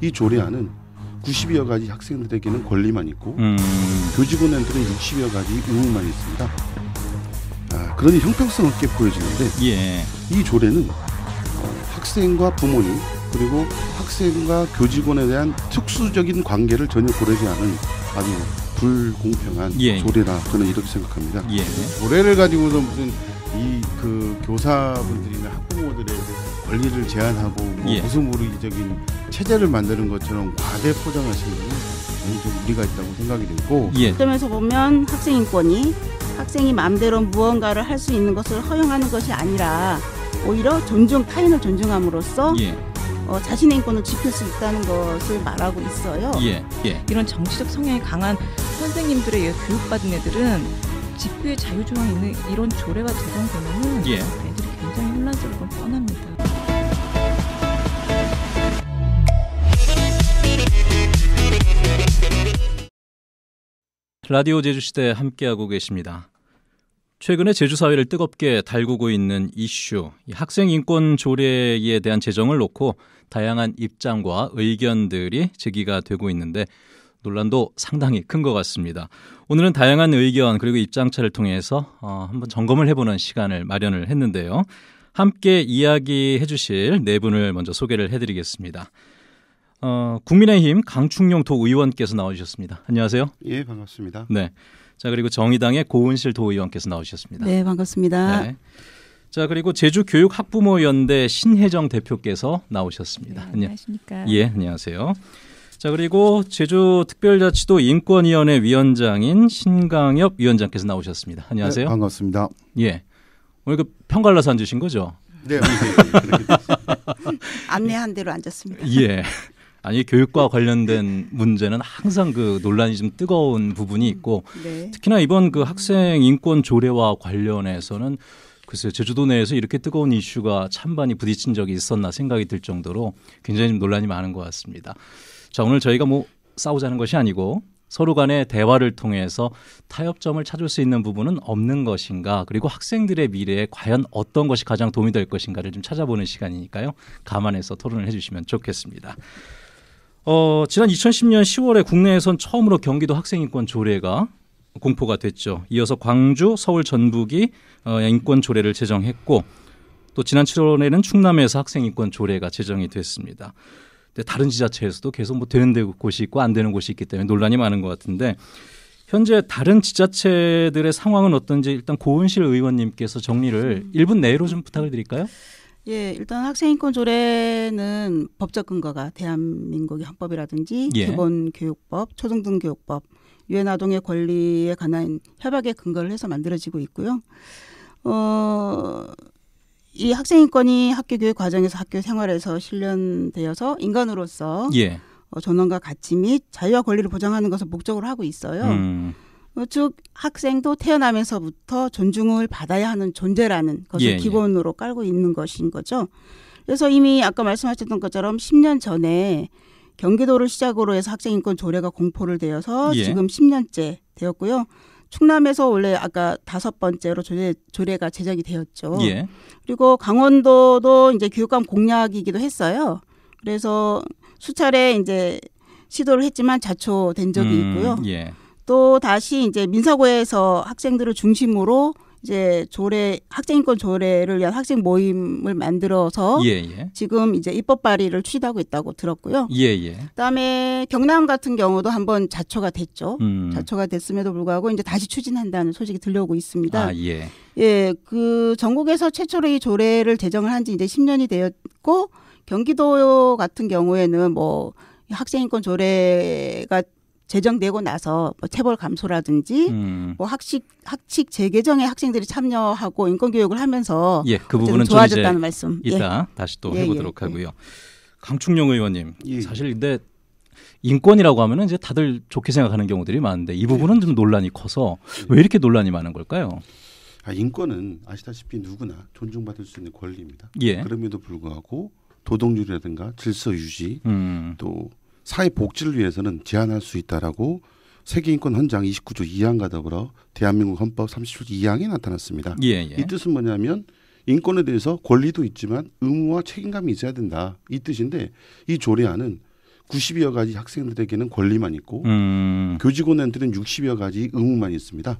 이 조례안은 90여 가지 학생들에게는 권리만 있고 음. 교직원한테는 60여 가지 의무만 있습니다. 아, 그러니 형평성 없게 보여지는데 예. 이 조례는 학생과 부모님 그리고 학생과 교직원에 대한 특수적인 관계를 전혀 고려하지 않은 아주 불공평한 예. 조례라 저는 이렇게 생각합니다. 예. 조례를 가지고서 무슨 이그 교사분들이나 학부모들의 권리를 제한하고 뭐 예. 무슨 모르적인 체제를 만드는 것처럼 과대 포장하시는 건 너무 좀 무리가 있다고 생각이 되고 예. 그러면서 보면 학생 인권이 학생이 마음대로 무언가를 할 수 있는 것을 허용하는 것이 아니라 오히려 존중 타인을 존중함으로써 예. 어, 자신의 인권을 지킬 수 있다는 것을 말하고 있어요. 예. 예. 이런 정치적 성향이 강한 선생님들의 교육받은 애들은 직구의 자유조항에 있는 이런 조례가 적용되면은 예. 애들이 굉장히 혼란스러울 건 뻔합니다. 라디오 제주시대 함께하고 계십니다. 최근에 제주 사회를 뜨겁게 달구고 있는 이슈, 학생 인권 조례에 대한 제정을 놓고 다양한 입장과 의견들이 제기가 되고 있는데 논란도 상당히 큰 것 같습니다. 오늘은 다양한 의견 그리고 입장차를 통해서 어, 한번 점검을 해보는 시간을 마련을 했는데요. 함께 이야기해 주실 네 분을 먼저 소개를 해드리겠습니다. 어, 국민의힘 강충용 도 의원께서 나오셨습니다. 안녕하세요. 예, 반갑습니다. 네. 자, 그리고 정의당의 고은실 도 의원께서 나오셨습니다. 네, 반갑습니다. 네. 자, 그리고 제주 교육 학부모 연대 신혜정 대표께서 나오셨습니다. 네, 안녕하십니까? 예, 안녕하세요. 자, 그리고 제주특별자치도 인권위원회 위원장인 신강엽 위원장께서 나오셨습니다. 안녕하세요. 네, 반갑습니다. 예. 오늘 그 편갈라서 앉으신 거죠? 네. 네, 네, 네 안내한 대로 앉았습니다. 예. 아니 교육과 관련된 문제는 항상 그 논란이 좀 뜨거운 부분이 있고 음, 네. 특히나 이번 그 학생 인권 조례와 관련해서는 글쎄 요 제주도 내에서 이렇게 뜨거운 이슈가 찬반이 부딪힌 적이 있었나 생각이 들 정도로 굉장히 좀 논란이 많은 것 같습니다. 자, 오늘 저희가 뭐 싸우자는 것이 아니고 서로 간의 대화를 통해서 타협점을 찾을 수 있는 부분은 없는 것인가 그리고 학생들의 미래에 과연 어떤 것이 가장 도움이 될 것인가를 좀 찾아보는 시간이니까요 감안해서 토론을 해주시면 좋겠습니다. 어, 지난 2010년 10월에 국내에선 처음으로 경기도 학생인권 조례가 공포가 됐죠. 이어서 광주, 서울, 전북이 어, 인권 조례를 제정했고 또 지난 7월에는 충남에서 학생인권 조례가 제정이 됐습니다. 근데 다른 지자체에서도 계속 뭐 되는 곳이 있고 안 되는 곳이 있기 때문에 논란이 많은 것 같은데 현재 다른 지자체들의 상황은 어떤지 일단 고은실 의원님께서 정리를 음. 1분 내로 좀 부탁을 드릴까요? 예, 일단 학생인권 조례는 법적 근거가 대한민국의 헌법이라든지 예. 기본교육법, 초중등교육법, 유엔 아동의 권리에 관한 협약의 근거를 해서 만들어지고 있고요. 어, 이 학생인권이 학교 교육 과정에서 학교 생활에서 실현되어서 인간으로서 예. 어, 전원과 가치 및 자유와 권리를 보장하는 것을 목적으로 하고 있어요. 음. 어, 즉 학생도 태어나면서부터 존중을 받아야 하는 존재라는 것을 예, 예. 기본으로 예. 깔고 있는 것인 거죠. 그래서 이미 아까 말씀하셨던 것처럼 10년 전에 경기도를 시작으로 해서 학생인권 조례가 공포를 되어서 예. 지금 10년째 되었고요. 충남에서 원래 아까 다섯 번째로 조례, 조례가 제정이 되었죠. 예. 그리고 강원도도 이제 교육감 공약이기도 했어요. 그래서 수차례 이제 시도를 했지만 자초된 적이 음, 있고요. 예. 또 다시 이제 민사고에서 학생들을 중심으로 이제 조례 학생인권 조례를 위한 학생 모임을 만들어서 예, 예. 지금 이제 입법 발의를 추진하고 있다고 들었고요. 예, 예. 그다음에 경남 같은 경우도 한번 자처가 됐죠. 음. 자처가 됐음에도 불구하고 이제 다시 추진한다는 소식이 들려오고 있습니다. 아, 예. 예, 그 전국에서 최초로 이 조례를 제정을 한 지 이제 10년이 되었고 경기도 같은 경우에는 뭐 학생인권 조례가 제정되고 나서 뭐 체벌 감소라든지 음. 뭐 학식 학칙 재개정에 학생들이 참여하고 인권 교육을 하면서 예, 그 부분은 좋아졌다는 말씀. 예. 이따 예. 다시 또 예, 예, 해보도록 하고요. 강충용 의원님, 사실 근데 인권이라고 하면은 이제 다들 좋게 생각하는 경우들이 많은데 이 부분은 좀 논란이 커서 왜 이렇게 논란이 많은 걸까요? 아, 인권은 아시다시피 누구나 존중받을 수 있는 권리입니다. 그럼에도 불구하고 도덕률이라든가 질서 유지 음. 또 사회 복지를 위해서는 제한할 수 있다라고 세계인권 헌장 29조 2항과 더불어 대한민국 헌법 37조 2항에 나타났습니다. 예, 예. 이 뜻은 뭐냐면 인권에 대해서 권리도 있지만 의무와 책임감이 있어야 된다 이 뜻인데 이 조례안은 90여 가지 학생들에게는 권리만 있고 음. 교직원한테는 60여 가지 의무만 있습니다.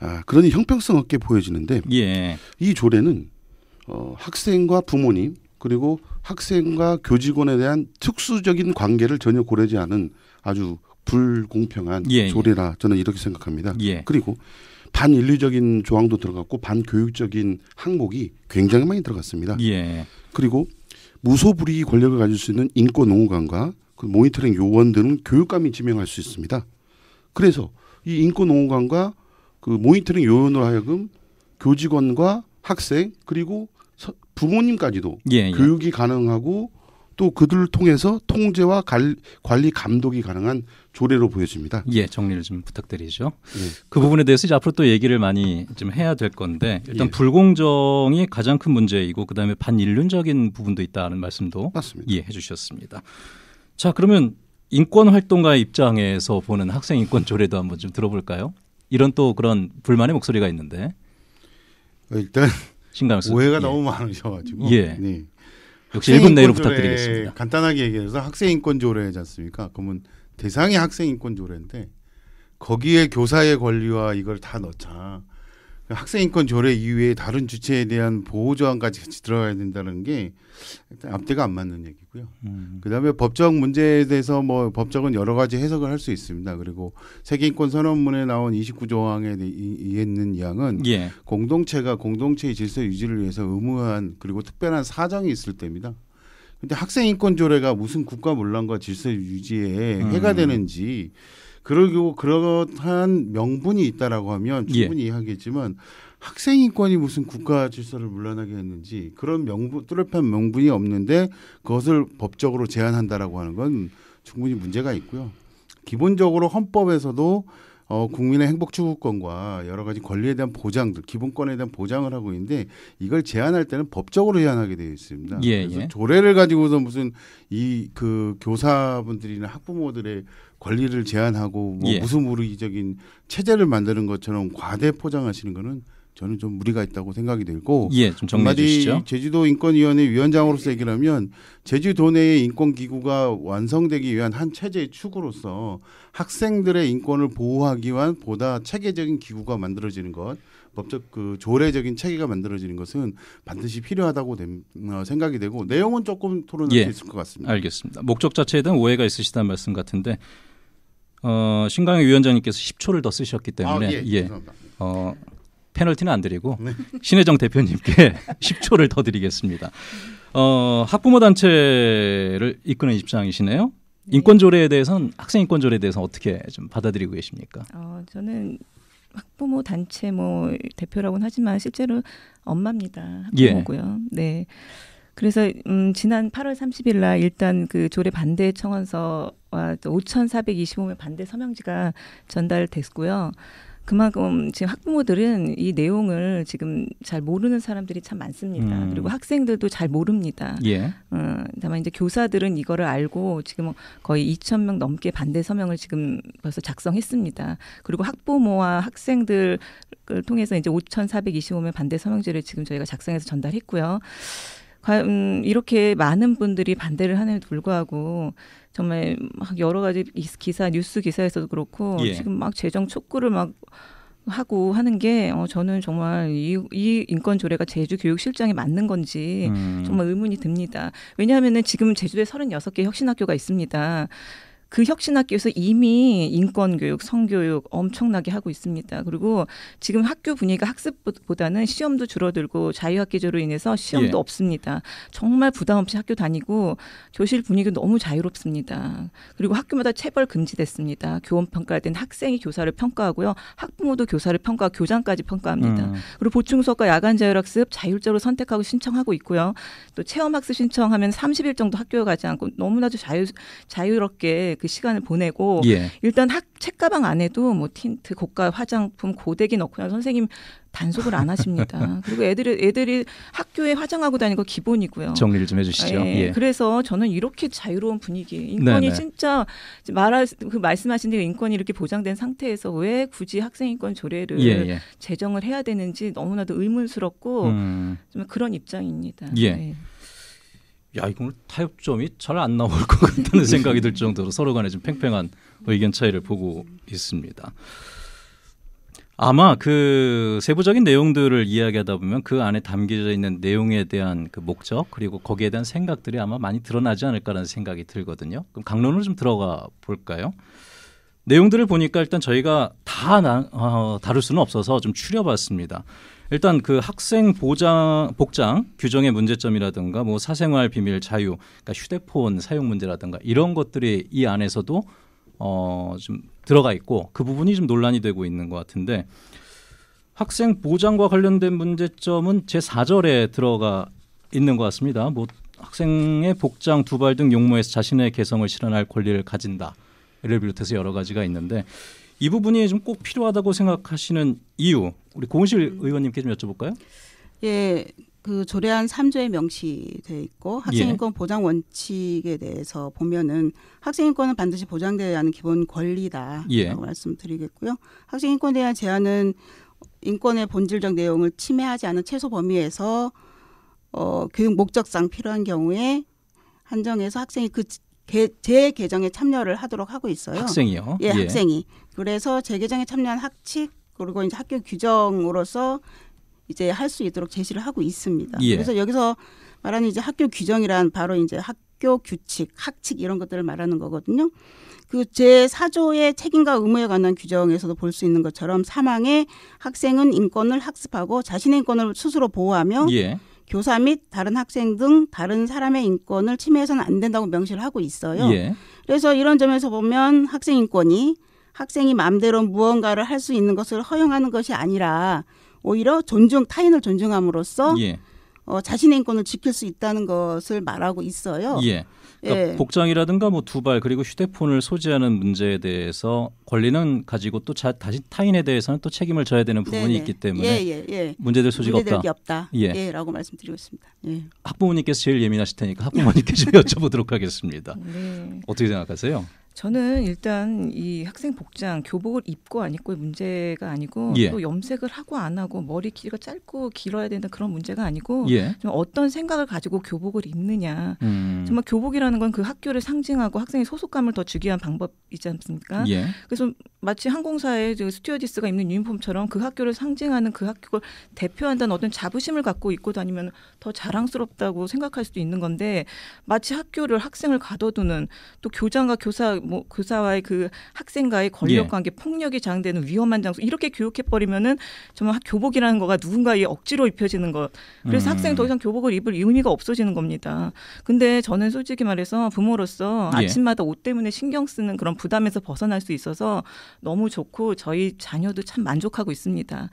아, 그러니 형평성 없게 보여지는데 예. 이 조례는 어, 학생과 부모님 그리고 학생과 교직원에 대한 특수적인 관계를 전혀 고려하지 않은 아주 불공평한 예, 예. 조례라 예. 저는 이렇게 생각합니다. 예. 그리고 반인류적인 조항도 들어갔고 반교육적인 항목이 굉장히 많이 들어갔습니다. 예. 그리고 무소불위 권력을 가질 수 있는 인권옹호관과 그 모니터링 요원 등은 교육감이 지명할 수 있습니다. 그래서 이 인권옹호관과 그 모니터링 요원으로 하여금 교직원과 학생 그리고 부모님까지도 예, 예. 교육이 가능하고 또 그들을 통해서 통제와 관리 감독이 가능한 조례로 보여집니다. 예, 정리를 좀 부탁드리죠. 예. 그 부분에 대해서 이제 앞으로 또 얘기를 많이 좀 해야 될 건데 일단 예. 불공정이 가장 큰 문제이고 그다음에 반인륜적인 부분도 있다는 말씀도 맞습니다. 예, 해주셨습니다. 자, 그러면 인권 활동가의 입장에서 보는 학생 인권 조례도 한번 좀 들어볼까요? 이런 또 그런 불만의 목소리가 있는데 어, 일단 신경 쓰 오해가 예. 너무 많으셔가지고 예. 네. 역시 1분 내로 부탁드리겠습니다. 간단하게 얘기해서 학생 인권 조례지 않습니까? 그러면 대상이 학생 인권 조례인데 거기에 교사의 권리와 이걸 다 넣자. 학생인권 조례 이외에 다른 주체에 대한 보호 조항까지 같이 들어가야 된다는 게 일단 앞뒤가 안 맞는 얘기고요. 음. 그다음에 법적 문제에 대해서 뭐 법적은 여러 가지 해석을 할 수 있습니다. 그리고 세계인권 선언문에 나온 29조항에 있는 양은 예. 공동체가 공동체의 질서 유지를 위해서 의무한 그리고 특별한 사정이 있을 때입니다. 근데 학생인권 조례가 무슨 국가 문란과 질서 유지에 해가 음. 되는지 그러고 그러한 명분이 있다라고 하면 예. 충분히 예. 이해하겠지만 학생 인권이 무슨 국가 질서를 물러나게 했는지 그런 명분 뚜렷한 명분이 없는데 그것을 법적으로 제한한다라고 하는 건 충분히 문제가 있고요. 기본적으로 헌법에서도 어, 국민의 행복 추구권과 여러 가지 권리에 대한 보장들, 기본권에 대한 보장을 하고 있는데 이걸 제한할 때는 법적으로 제한하게 되어 있습니다. 예, 그래서 예. 조례를 가지고서 무슨 이 그 교사분들이나 학부모들의 권리를 제한하고 뭐 예. 무수무리적인 체제를 만드는 것처럼 과대 포장하시는 거는 저는 좀 무리가 있다고 생각이 들고 예, 좀 정리해 주시죠. 제주도 인권위원회 위원장으로서 얘기를 하면 제주도 내의 인권기구가 완성되기 위한 한 체제의 축으로서 학생들의 인권을 보호하기 위한 보다 체계적인 기구가 만들어지는 것 법적 그 조례적인 체계가 만들어지는 것은 반드시 필요하다고 됨, 어, 생각이 되고 내용은 조금 토론할 예, 수 있을 것 같습니다. 알겠습니다. 목적 자체에 대한 오해가 있으시다는 말씀 같은데 어, 신강희 위원장님께서 10초를 더 쓰셨기 아, 때문에 아, 예, 예. 어, 페널티는 안 드리고 네. 신혜정 대표님께 10초를 더 드리겠습니다. 어, 학부모 단체를 이끄는 입장이시네요. 네. 인권 조례에 대해서는 학생 인권 조례에 대해서 어떻게 좀 받아들이고 계십니까? 어, 저는 학부모 단체 뭐 대표라고는 하지만 실제로 엄마입니다. 학부모고요. 예. 네. 그래서 음, 지난 8월 30일 날 일단 그 조례 반대 청원서 5,425명 아, 반대 서명지가 전달됐고요. 그만큼 지금 학부모들은 이 내용을 지금 잘 모르는 사람들이 참 많습니다. 음. 그리고 학생들도 잘 모릅니다. 예. 어, 다만 이제 교사들은 이거를 알고 지금 뭐 거의 2천 명 넘게 반대 서명을 지금 벌써 작성했습니다. 그리고 학부모와 학생들을 통해서 이제 5,425명 반대 서명지를 지금 저희가 작성해서 전달했고요. 과연 이렇게 많은 분들이 반대를 하는 불구하고 정말 막 여러 가지 기사 뉴스 기사에서도 그렇고 예. 지금 막 재정 촉구를 막 하고 하는 게 어, 저는 정말 이, 이 인권 조례가 제주 교육실장에 맞는 건지 음. 정말 의문이 듭니다. 왜냐하면은 지금 제주도에 36개 혁신학교가 있습니다. 그 혁신학교에서 이미 인권교육, 성교육 엄청나게 하고 있습니다. 그리고 지금 학교 분위기가 학습보다는 시험도 줄어들고 자유학기제로 인해서 시험도 예. 없습니다. 정말 부담 없이 학교 다니고 교실 분위기 너무 자유롭습니다. 그리고 학교마다 체벌 금지됐습니다. 교원 평가된 학생이 교사를 평가하고요. 학부모도 교사를 평가, 교장까지 평가합니다. 음. 그리고 보충 수업과 야간 자율학습 자율적으로 선택하고 신청하고 있고요. 또 체험학습 신청하면 30일 정도 학교에 가지 않고 너무나도 자유 자유롭게 그그 시간을 보내고 예. 일단 학 책가방 안에도 뭐 틴트, 고가 화장품, 고데기 넣고 난 선생님 단속을 안 하십니다. 그리고 애들이 애들이 학교에 화장하고 다니는 거 기본이고요. 정리를 좀 해주시죠. 예, 예. 그래서 저는 이렇게 자유로운 분위기, 인권이 네네. 네. 진짜 말할 그 말씀하신 대로 인권이 이렇게 보장된 상태에서 왜 굳이 학생 인권 조례를 예, 예. 제정을 해야 되는지 너무나도 의문스럽고 음. 좀 그런 입장입니다. 예. 네. 야 이걸 타협점이 잘 안 나올 것 같다는 생각이 들 정도로 서로 간에 좀 팽팽한 의견 차이를 보고 있습니다. 아마 그 세부적인 내용들을 이야기하다 보면 그 안에 담겨져 있는 내용에 대한 그 목적 그리고 거기에 대한 생각들이 아마 많이 드러나지 않을까라는 생각이 들거든요. 그럼 강론으로 좀 들어가 볼까요? 내용들을 보니까 일단 저희가 다 나, 어, 다룰 수는 없어서 좀 추려봤습니다. 일단 그 학생 보장 복장 규정의 문제점이라든가 뭐 사생활 비밀 자유, 그러니까 휴대폰 사용 문제라든가 이런 것들이 이 안에서도 어 좀 들어가 있고 그 부분이 좀 논란이 되고 있는 것 같은데 학생 보장과 관련된 문제점은 제 4절에 들어가 있는 것 같습니다. 뭐 학생의 복장, 두발 등 용모에서 자신의 개성을 실현할 권리를 가진다. 를 비롯해서 여러 가지가 있는데 이 부분이 좀 꼭 필요하다고 생각하시는 이유 우리 공실 음. 의원님께 좀 여쭤볼까요? 예, 그 조례안 3조에 명시돼 있고 예. 학생인권 예. 보장 원칙에 대해서 보면은 학생인권은 반드시 보장되어야 하는 기본 권리다라고 예. 말씀드리겠고요. 학생인권에 대한 제한은 인권의 본질적 내용을 침해하지 않은 최소 범위에서 어, 교육 목적상 필요한 경우에 한정해서 학생이 그 제, 제 개정에 참여를 하도록 하고 있어요. 학생이요? 예, 예. 학생이. 그래서 재개정에 참여한 학칙 그리고 이제 학교 규정으로서 이제 할 수 있도록 제시를 하고 있습니다. 예. 그래서 여기서 말하는 이제 학교 규정이란 바로 이제 학교 규칙, 학칙 이런 것들을 말하는 거거든요. 그 제4조의 책임과 의무에 관한 규정에서도 볼 수 있는 것처럼 사망에 학생은 인권을 학습하고 자신의 인권을 스스로 보호하며 예. 교사 및 다른 학생 등 다른 사람의 인권을 침해해서는 안 된다고 명시를 하고 있어요. 예. 그래서 이런 점에서 보면 학생 인권이 학생이 마음대로 무언가를 할 수 있는 것을 허용하는 것이 아니라 오히려 존중 타인을 존중함으로써 예. 어, 자신의 인권을 지킬 수 있다는 것을 말하고 있어요. 예. 그러니까 예. 복장이라든가 뭐 두발 그리고 휴대폰을 소지하는 문제에 대해서 권리는 가지고 또 자, 다시 타인에 대해서는 또 책임을 져야 되는 부분이 네네. 있기 때문에 예, 예, 예. 문제될 소지가 문제될 없다. 없다. 예. 예. 라고 말씀드리고 있습니다. 예. 학부모님께서 제일 예민하실 테니까 학부모님께 좀 여쭤보도록 하겠습니다. 네. 어떻게 생각하세요? 저는 일단 이 학생 복장 교복을 입고 안 입고의 문제가 아니고 예. 또 염색을 하고 안 하고 머리 길이가 짧고 길어야 된다 그런 문제가 아니고 예. 좀 어떤 생각을 가지고 교복을 입느냐 음. 정말 교복이라는 건 그 학교를 상징하고 학생의 소속감을 더 주기 위한 방법이지 않습니까? 예. 그래서 마치 항공사의 스튜어디스가 입는 유니폼처럼 그 학교를 상징하는 그 학교를 대표한다는 어떤 자부심을 갖고 입고 다니면 더 자랑스럽다고 생각할 수도 있는 건데 마치 학교를 학생을 가둬두는 또 교장과 교사 뭐 교사와의 그, 그 학생과의 권력 관계, 예. 폭력이 장되는 위험한 장소 이렇게 교육해 버리면은 정말 교복이라는 거가 누군가의 억지로 입혀지는 것. 그래서 음. 학생 더 이상 교복을 입을 의미가 없어지는 겁니다. 근데 저는 솔직히 말해서 부모로서 예. 아침마다 옷 때문에 신경 쓰는 그런 부담에서 벗어날 수 있어서 너무 좋고 저희 자녀도 참 만족하고 있습니다.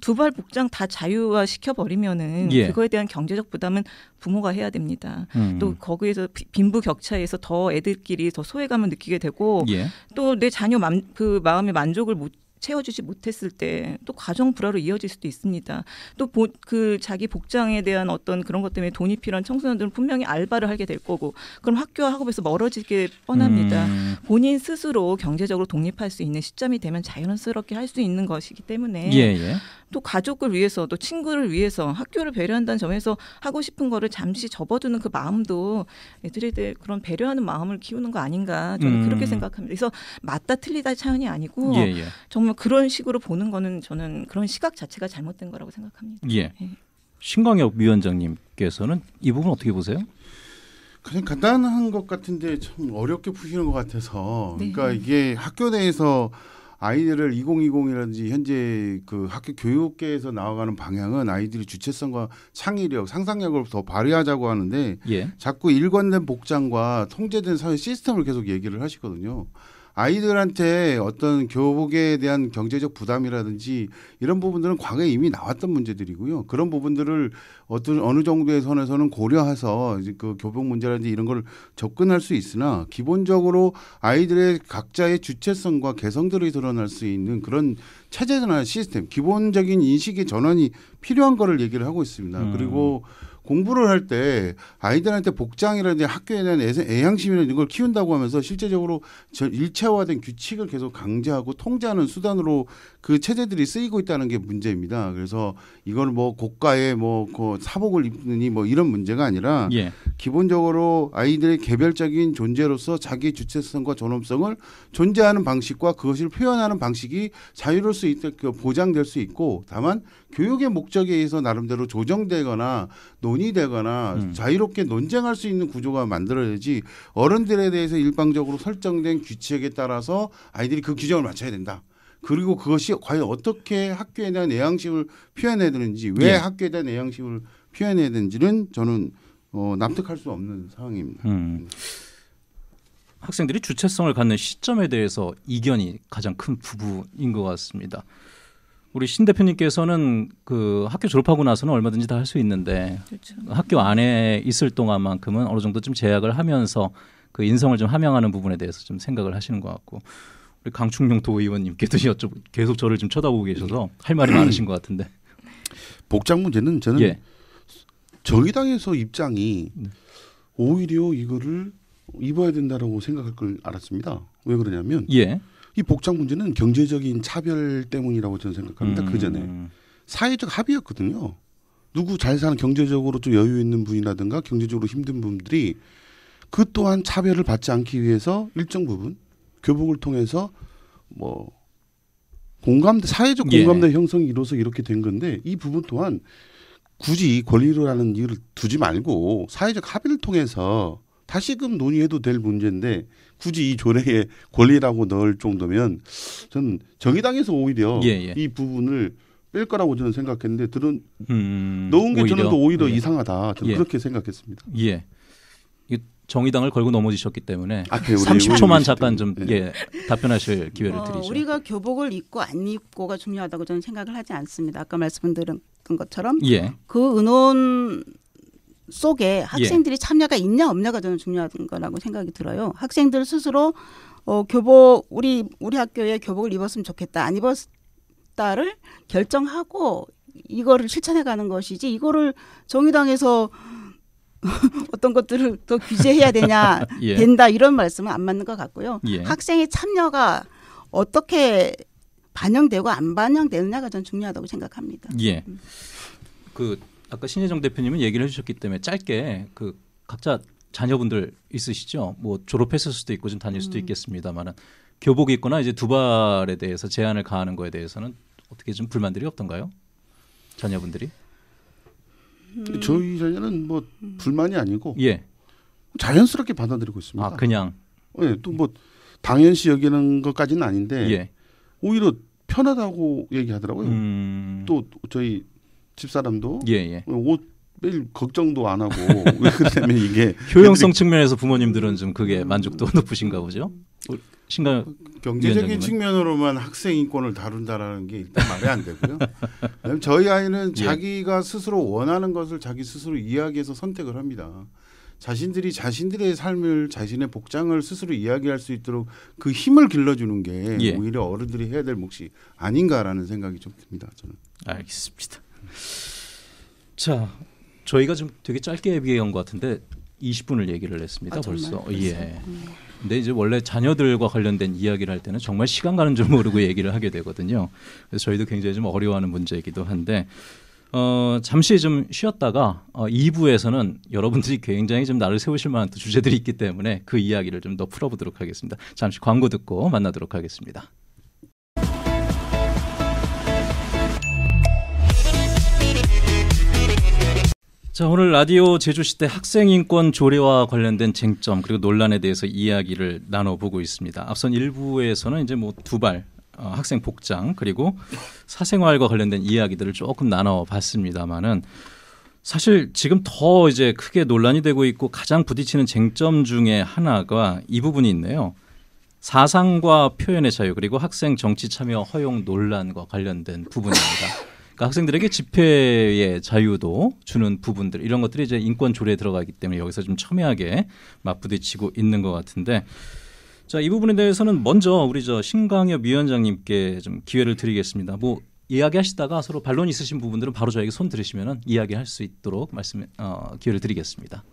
두발 복장 다 자유화 시켜버리면은 예. 그거에 대한 경제적 부담은 부모가 해야 됩니다. 음. 또 거기에서 빈부 격차에서 더 애들끼리 더 소외감을 느끼게 되고 예. 또내 자녀 맘, 그 마음의 만족을 못 채워주지 못했을 때 또 가정 불화로 이어질 수도 있습니다. 또 그 자기 복장에 대한 어떤 그런 것 때문에 돈이 필요한 청소년들은 분명히 알바를 하게 될 거고 그럼 학교와 학업에서 멀어지게 뻔합니다. 음. 본인 스스로 경제적으로 독립할 수 있는 시점이 되면 자연스럽게 할 수 있는 것이기 때문에 예, 예. 또 가족을 위해서 또 친구를 위해서 학교를 배려한다는 점에서 하고 싶은 거를 잠시 접어두는 그 마음도 애들에 대해 그런 배려하는 마음을 키우는 거 아닌가 저는 음. 그렇게 생각합니다. 그래서 맞다 틀리다 차원이 아니고 예, 예. 정말 그런 식으로 보는 거는 저는 그런 시각 자체가 잘못된 거라고 생각합니다. 예. 예. 신광엽 위원장님께서는 이 부분 어떻게 보세요? 그냥 간단한 것 같은데 참 어렵게 푸시는 것 같아서 네. 그러니까 이게 학교 내에서 아이들을 2020이라든지 현재 그 학교 교육계에서 나아가는 방향은 아이들이 주체성과 창의력, 상상력을 더 발휘하자고 하는데 예. 자꾸 일관된 복장과 통제된 사회 시스템을 계속 얘기를 하시거든요. 아이들한테 어떤 교복에 대한 경제적 부담이라든지 이런 부분들은 과거에 이미 나왔던 문제들이고요. 그런 부분들을 어떤 어느 정도의 선에서는 고려해서 이제 그 교복 문제라든지 이런 걸 접근할 수 있으나 기본적으로 아이들의 각자의 주체성과 개성들이 드러날 수 있는 그런 체제나 시스템, 기본적인 인식의 전환이 필요한 거를 얘기를 하고 있습니다. 음. 그리고 공부를 할 때 아이들한테 복장이라든지 학교에 대한 애향심이나 이런 걸 키운다고 하면서 실제적으로 일체화된 규칙을 계속 강제하고 통제하는 수단으로 그 체제들이 쓰이고 있다는 게 문제입니다. 그래서 이걸 뭐 고가의 뭐그 사복을 입느니 뭐 이런 문제가 아니라 예. 기본적으로 아이들의 개별적인 존재로서 자기 주체성과 존엄성을 존재하는 방식과 그것을 표현하는 방식이 자유로울 수 있다 그 보장될 수 있고 다만 교육의 목적에 의해서 나름대로 조정되거나 논의되거나 음. 자유롭게 논쟁할 수 있는 구조가 만들어야지 어른들에 대해서 일방적으로 설정된 규칙에 따라서 아이들이 그 규정을 맞춰야 된다. 그리고 그것이 과연 어떻게 학교에 대한 애양심을 표현해야 되는지 왜 예. 학교에 대한 애양심을 표현해야 되는지는 저는 어, 납득할 수 없는 상황입니다. 음. 학생들이 주체성을 갖는 시점에 대해서 이견이 가장 큰 부분인 것 같습니다. 우리 신 대표님께서는 그 학교 졸업하고 나서는 얼마든지 다 할 수 있는데 그렇죠. 학교 안에 있을 동안만큼은 어느 정도 좀 제약을 하면서 그 인성을 좀 함양하는 부분에 대해서 좀 생각을 하시는 것 같고 강충룡 도의원님께도 여쭤 계속 저를 좀 쳐다보고 계셔서 할 말이 많으신 것 같은데 복장 문제는 저는 예. 정의당에서 입장이 네. 오히려 이거를 입어야 된다라고 생각할 걸 알았습니다. 왜 그러냐면 예. 이 복장 문제는 경제적인 차별 때문이라고 저는 생각합니다. 음. 그 전에 사회적 합의였거든요. 누구 잘 사는 경제적으로 좀 여유 있는 분이라든가 경제적으로 힘든 분들이 그 또한 차별을 받지 않기 위해서 일정 부분 교복을 통해서 뭐 예. 공감대 사회적 공감대 예. 형성이 이루어서 이렇게 된 건데 이 부분 또한 굳이 권리라는 로 이유를 두지 말고 사회적 합의를 통해서 다시금 논의해도 될 문제인데 굳이 이 조례에 권리라고 넣을 정도면 저는 정의당에서 오히려 예, 예. 이 부분을 뺄 거라고 저는 생각했는데 들은 음, 넣은 게 오히려, 저는 또 오히려 예. 이상하다 저는 예. 그렇게 생각했습니다. 예. 정의당을 걸고 넘어지셨기 때문에 아, 그 30초만 잠깐 좀 네. 예, 답변하실 기회를 어, 드리죠. 우리가 교복을 입고 안 입고가 중요하다고 저는 생각을 하지 않습니다. 아까 말씀드린 것처럼 예. 그 의논 속에 학생들이 예. 참여가 있냐 없냐가 저는 중요한 거라고 생각이 들어요. 학생들 스스로 어, 교복 우리 우리 학교에 교복을 입었으면 좋겠다 안 입었다를 결정하고 이거를 실천해 가는 것이지 이거를 정의당에서 어떤 것들을 더 규제해야 되냐 예. 된다 이런 말씀은 안 맞는 것 같고요. 예. 학생의 참여가 어떻게 반영되고 안 반영되느냐가 전 중요하다고 생각합니다. 예. 그 아까 신혜정 대표님은 얘기를 해주셨기 때문에 짧게 그 각자 자녀분들 있으시죠? 뭐 졸업했을 수도 있고 좀 다닐 수도 음. 있겠습니다만은 교복이 있거나 이제 두발에 대해서 제한을 가하는 거에 대해서는 어떻게 좀 불만들이 없던가요? 자녀분들이? 음. 저희 자녀는 뭐 불만이 아니고 예. 자연스럽게 받아들이고 있습니다. 아 그냥 예, 또뭐 당연시 여기는 것까지는 아닌데 예. 오히려 편하다고 얘기하더라고요. 음. 또 저희 집사람도 예, 예. 옷 매일 걱정도 안 하고 왜 그러냐면 이게 효용성 측면에서 부모님들은 좀 그게 만족도 높으신가 보죠. 어, 심각 경제적인 측면으로만 학생 인권을 다룬다라는 게 일단 말이 안 되고요. 저희 아이는 예. 자기가 스스로 원하는 것을 자기 스스로 이야기해서 선택을 합니다. 자신들이 자신들의 삶을 자신의 복장을 스스로 이야기할 수 있도록 그 힘을 길러주는 게 예. 오히려 어른들이 해야 될 몫이 아닌가라는 생각이 좀 듭니다. 저는 알겠습니다. 자, 저희가 좀 되게 짧게 얘기한 것 같은데 20분을 얘기를 했습니다. 아, 벌써 예. 음. 근데 이제 원래 자녀들과 관련된 이야기를 할 때는 정말 시간 가는 줄 모르고 얘기를 하게 되거든요. 그래서 저희도 굉장히 좀 어려워하는 문제이기도 한데 어, 잠시 좀 쉬었다가 어, 2부에서는 여러분들이 굉장히 좀 나를 세우실 만한 주제들이 있기 때문에 그 이야기를 좀 더 풀어보도록 하겠습니다. 잠시 광고 듣고 만나도록 하겠습니다. 자, 오늘 라디오 제주시대 학생 인권 조례와 관련된 쟁점 그리고 논란에 대해서 이야기를 나눠보고 있습니다. 앞선 일부에서는 이제 뭐 두발 어, 학생 복장 그리고 사생활과 관련된 이야기들을 조금 나눠봤습니다만은 사실 지금 더 이제 크게 논란이 되고 있고 가장 부딪히는 쟁점 중에 하나가 이 부분이 있네요. 사상과 표현의 자유 그리고 학생 정치 참여 허용 논란과 관련된 부분입니다. 그러니까 학생들에게 집회의 자유도 주는 부분들 이런 것들이 이제 인권 조례에 들어가기 때문에 여기서 좀 첨예하게 맞부딪히고 있는 것 같은데 자 이 부분에 대해서는 먼저 우리 저신광엽 위원장님께 좀 기회를 드리겠습니다. 뭐 이야기하시다가 서로 반론 있으신 부분들은 바로 저에게 손들으시면 이야기할 수 있도록 말씀 어, 기회를 드리겠습니다.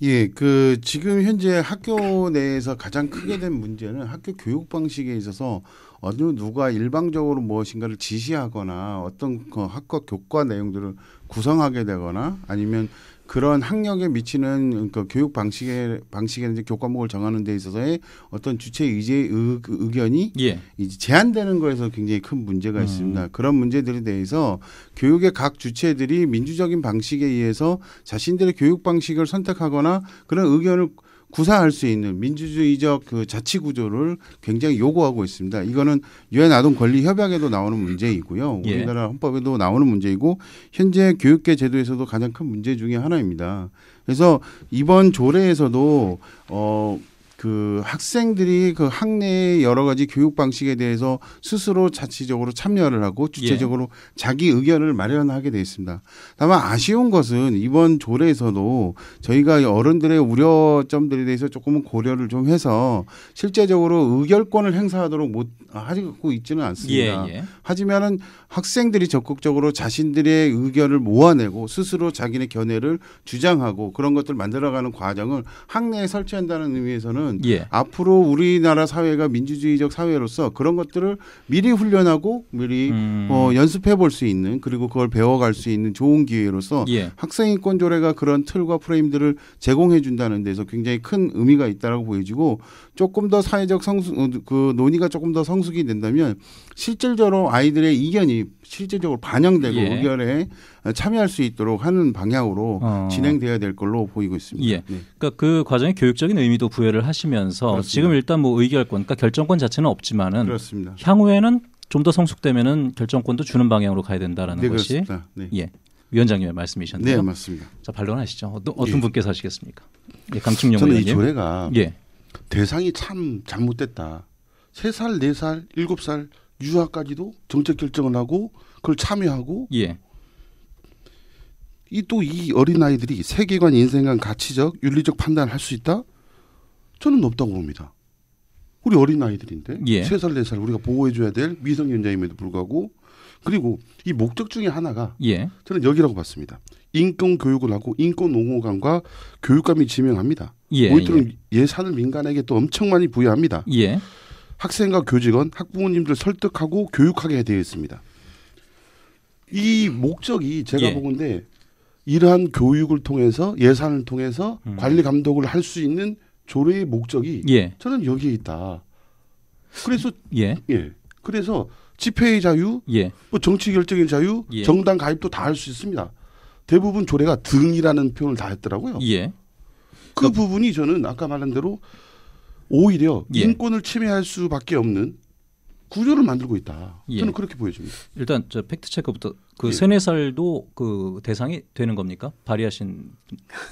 예, 그 지금 현재 학교 내에서 가장 크게 된 문제는 학교 교육 방식에 있어서 어느 누가 일방적으로 무엇인가를 지시하거나 어떤 그 학과 교과 내용들을 구성하게 되거나 아니면 그런 학력에 미치는 그 교육 방식의 방식에 이 교과목을 정하는 데 있어서의 어떤 주체 의제 그 의견이 예. 이제 제한되는 거에서 굉장히 큰 문제가 음. 있습니다. 그런 문제들에 대해서 교육의 각 주체들이 민주적인 방식에 의해서 자신들의 교육 방식을 선택하거나 그런 의견을 구사할 수 있는 민주주의적 그 자치 구조를 굉장히 요구하고 있습니다. 이거는 유엔 아동 권리 협약에도 나오는 문제이고요. 예. 우리나라 헌법에도 나오는 문제이고 현재 교육계 제도에서도 가장 큰 문제 중의 하나입니다. 그래서 이번 조례에서도 어그 학생들이 그 학내의 여러 가지 교육 방식에 대해서 스스로 자치적으로 참여를 하고 주체적으로 예. 자기 의견을 마련하게 돼 있습니다. 다만 아쉬운 것은 이번 조례에서도 저희가 어른들의 우려점들에 대해서 조금은 고려를 좀 해서 실제적으로 의결권을 행사하도록 못 아, 하고 있지는 않습니다. 예, 예. 하지만은 학생들이 적극적으로 자신들의 의견을 모아내고 스스로 자기네 견해를 주장하고 그런 것들 을 만들어가는 과정을 학내에 설치한다는 의미에서는 예. 앞으로 우리나라 사회가 민주주의적 사회로서 그런 것들을 미리 훈련하고 미리 음. 어, 연습해 볼 수 있는 그리고 그걸 배워갈 수 있는 좋은 기회로서 예. 학생인권 조례가 그런 틀과 프레임들을 제공해 준다는 데서 굉장히 큰 의미가 있다라고 보여지고 조금 더 사회적 성숙그 어, 논의가 조금 더 성숙이 된다면 실질적으로 아이들의 이견이 실질적으로 반영되고 예. 의결에 참여할 수 있도록 하는 방향으로 어. 진행돼야 될 걸로 보이고 있습니다. 예. 네. 그러니까 그 과정에 교육적인 의미도 부여를 하시면서 그렇습니다. 지금 일단 뭐 의결권, 그러니까 결정권 자체는 없지만은 그렇습니다. 향후에는 좀 더 성숙되면은 결정권도 주는 방향으로 가야 된다라는 네, 것이 네. 예. 위원장님의 말씀이셨네요. 네, 맞습니다. 자, 반론하시죠. 어떤, 어떤 예. 분께서 하시겠습니까? 예, 강충영 저는 의원님. 이 조례가 예. 대상이 참 잘못됐다. 세살네 살 일곱 살 유아까지도 정책 결정을 하고 그걸 참여하고 예. 이또 이 어린아이들이 세계관, 인생관, 가치적, 윤리적 판단을 할 수 있다? 저는 높다고 봅니다. 우리 어린아이들인데 예. 3살, 4살 우리가 보호해줘야 될 미성년자임에도 불구하고 그리고 이 목적 중에 하나가 예. 저는 여기라고 봤습니다. 인권 교육을 하고 인권 옹호관과 교육감이 지명합니다. 예, 모니터링 예. 산을 민간에게 또 엄청 많이 부여합니다. 예. 학생과 교직원, 학부모님들 설득하고 교육하게 되어 있습니다. 이 목적이 제가 예. 보건데 이러한 교육을 통해서 예산을 통해서 음. 관리 감독을 할 수 있는 조례의 목적이 예. 저는 여기에 있다. 그래서 예. 예. 그래서 집회의 자유, 예. 뭐 정치 결정의 자유, 예. 정당 가입도 다 할 수 있습니다. 대부분 조례가 등이라는 표현을 다 했더라고요. 예. 그 그러니까 부분이 저는 아까 말한 대로 오히려 예. 인권을 침해할 수밖에 없는 구조를 만들고 있다. 예. 저는 그렇게 보여집니다. 일단 저 팩트 체크부터 그 예. 세네 살도 그 대상이 되는 겁니까? 발의하신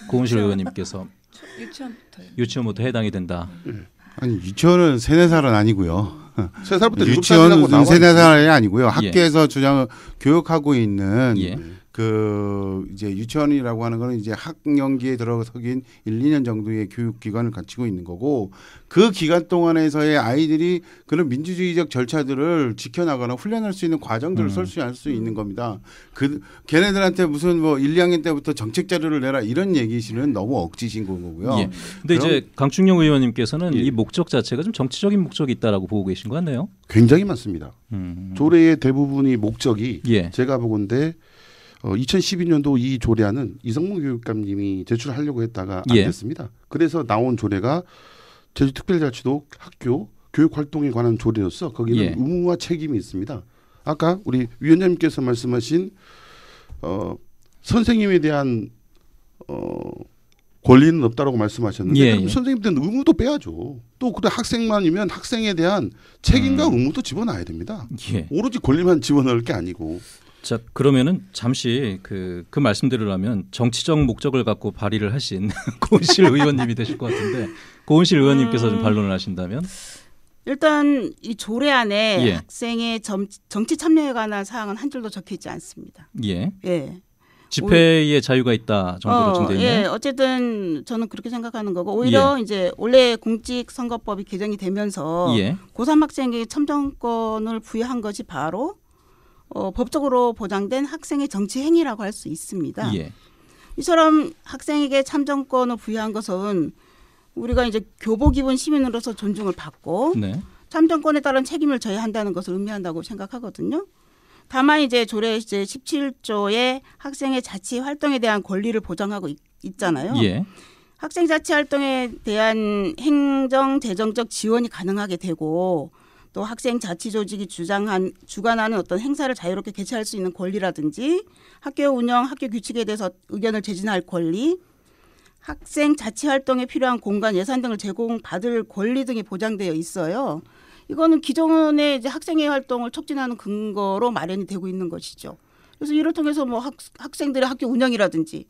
고은실 의원님께서 유치원부터 유치원부터 해당이 된다. 예. 아니 유치원은 세네 살은 아니고요. 세 살부터 유치원은 세네 살이 아니고요. 학교에서 주장 교육하고 있는 그 이제 유치원이라고 하는 거는 이제 학령기에 들어서긴 1, 2년 정도의 교육 기간을 갖추고 있는 거고 그 기간 동안에서의 아이들이 그런 민주주의적 절차들을 지켜나가나 훈련할 수 있는 과정들을 음. 설수 할 수 있는 겁니다. 그 걔네들한테 무슨 뭐 1, 2학년 때부터 정책 자료를 내라 이런 얘기시는 너무 억지신 거고요. 예. 근데 이제 강충영 의원님께서는 예. 이 목적 자체가 좀 정치적인 목적이 있다라고 보고 계신 것 같네요. 굉장히 많습니다. 음. 조례의 대부분이 목적이 예. 제가 보건데 어, 2012년도 이 조례안은 이성문 교육감님이 제출하려고 했다가 안 예. 됐습니다. 그래서 나온 조례가 제주특별자치도 학교 교육활동에 관한 조례로서 거기는 예. 의무와 책임이 있습니다. 아까 우리 위원장님께서 말씀하신 어, 선생님에 대한 어, 권리는 없다라고 말씀하셨는데 예, 예. 선생님들은 의무도 빼야죠. 또 그래 학생만이면 학생에 대한 책임과 음. 의무도 집어넣어야 됩니다. 예. 오로지 권리만 집어넣을 게 아니고 자 그러면은 잠시 그, 그말씀대로려면 정치적 목적을 갖고 발의를 하신 고은실 의원님이 되실 것 같은데 고은실 의원님께서 음... 좀 반론을 하신다면 일단 이 조례안에 예. 학생의 점, 정치 참여에 관한 사항은 한 줄도 적혀 있지 않습니다. 예. 예. 집회의 오, 자유가 있다 정도로 어, 되어 예, 어쨌든 저는 그렇게 생각하는 거고 오히려 예. 이제 원래 공직선거법이 개정이 되면서 예. 고3 학생에게 참정권을 부여한 것이 바로 어, 법적으로 보장된 학생의 정치 행위라고 할 수 있습니다. 예. 이처럼 학생에게 참정권을 부여한 것은 우리가 이제 교복 입은 시민으로서 존중을 받고 네. 참정권에 따른 책임을 져야 한다는 것을 의미한다고 생각하거든요. 다만 이제 조례 이제 17조에 학생의 자치 활동에 대한 권리를 보장하고 있, 잖아요 예. 학생 자치 활동에 대한 행정 재정적 지원이 가능하게 되고 또 학생 자치 조직이 주장한 주관하는 어떤 행사를 자유롭게 개최할 수 있는 권리라든지 학교 운영, 학교 규칙에 대해서 의견을 제진할 권리, 학생 자치 활동에 필요한 공간 예산 등을 제공받을 권리 등이 보장되어 있어요. 이거는 기존의 이제 학생회 활동을 촉진하는 근거로 마련이 되고 있는 것이죠. 그래서 이를 통해서 뭐 학, 학생들의 학교 운영이라든지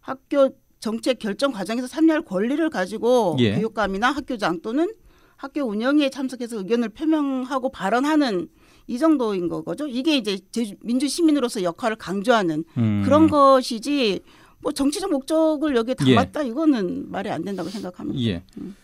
학교 정책 결정 과정에서 참여할 권리를 가지고 예. 교육감이나 학교장 또는 학교 운영에 참석해서 의견을 표명하고 발언하는 이 정도인 거죠. 이게 이제 제주, 민주 시민으로서 역할을 강조하는 음. 그런 것이지 뭐 정치적 목적을 여기에 예. 담았다 예. 이거는 말이 안 된다고 생각합니다. 예. 음.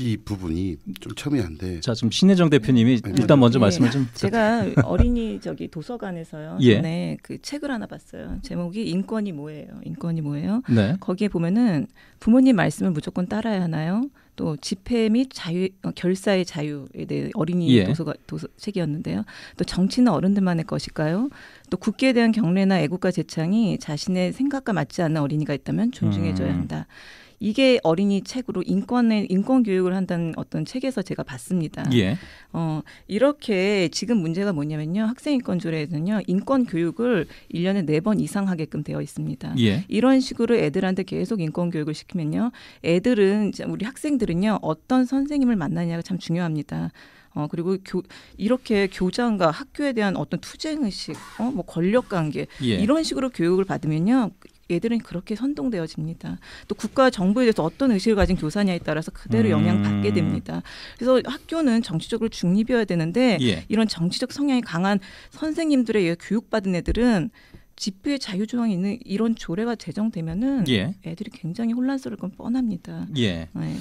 이 부분이 좀 첨예한데. 자, 좀 신혜정 대표님이 아 일단 먼저 네. 말씀을 좀. 제가 어린이 저기 도서관에서요. 예. 전에 그 책을 하나 봤어요. 제목이 인권이 뭐예요? 인권이 뭐예요? 네. 거기에 보면은 부모님 말씀을 무조건 따라야 하나요? 또 집회 및 자유 어, 결사의 자유에 대해 어린이 예. 도서가 도서 책이었는데요. 또 정치는 어른들만의 것일까요? 또 국기에 대한 경례나 애국가 제창이 자신의 생각과 맞지 않는 어린이가 있다면 존중해줘야 음. 한다. 음. 이게 어린이 책으로 인권의 인권 교육을 한다는 어떤 책에서 제가 봤습니다. 예. 어, 이렇게 지금 문제가 뭐냐면요. 학생 인권 조례에는요. 인권 교육을 1년에 4번 이상 하게끔 되어 있습니다. 예. 이런 식으로 애들한테 계속 인권 교육을 시키면요. 애들은 우리 학생들은요. 어떤 선생님을 만나냐가 참 중요합니다. 어 그리고 교, 이렇게 교장과 학교에 대한 어떤 투쟁 의식, 어뭐 권력 관계 예. 이런 식으로 교육을 받으면요 얘들은 그렇게 선동되어집니다. 또 국가 정부에 대해서 어떤 의식을 가진 교사냐에 따라서 그대로 영향 받게 음. 됩니다. 그래서 학교는 정치적으로 중립이어야 되는데 예. 이런 정치적 성향이 강한 선생님들의 교육받은 애들은 집회의 자유 조항이 있는 이런 조례가 제정되면은 예. 애들이 굉장히 혼란스러울 건 뻔합니다. 예. 네.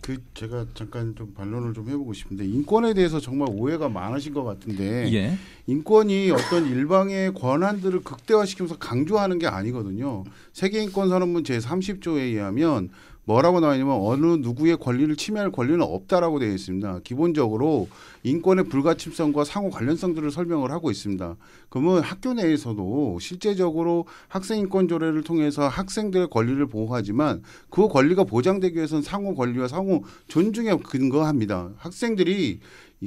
그 제가 잠깐 좀 반론을 좀 해보고 싶은데 인권에 대해서 정말 오해가 많으신 것 같은데 예. 인권이 어떤 일방의 권한들을 극대화시키면서 강조하는 게 아니거든요. 세계인권산업문제 30조에 의하면 뭐라고 나와 있냐면 어느 누구의 권리를 침해할 권리는 없다라고 되어 있습니다. 기본적으로 인권의 불가침성과 상호 관련성들을 설명을 하고 있습니다. 그러면 학교 내에서도 실제적으로 학생 인권 조례를 통해서 학생들의 권리를 보호하지만 그 권리가 보장되기 위해서는 상호 권리와 상호 존중에 근거합니다. 학생들이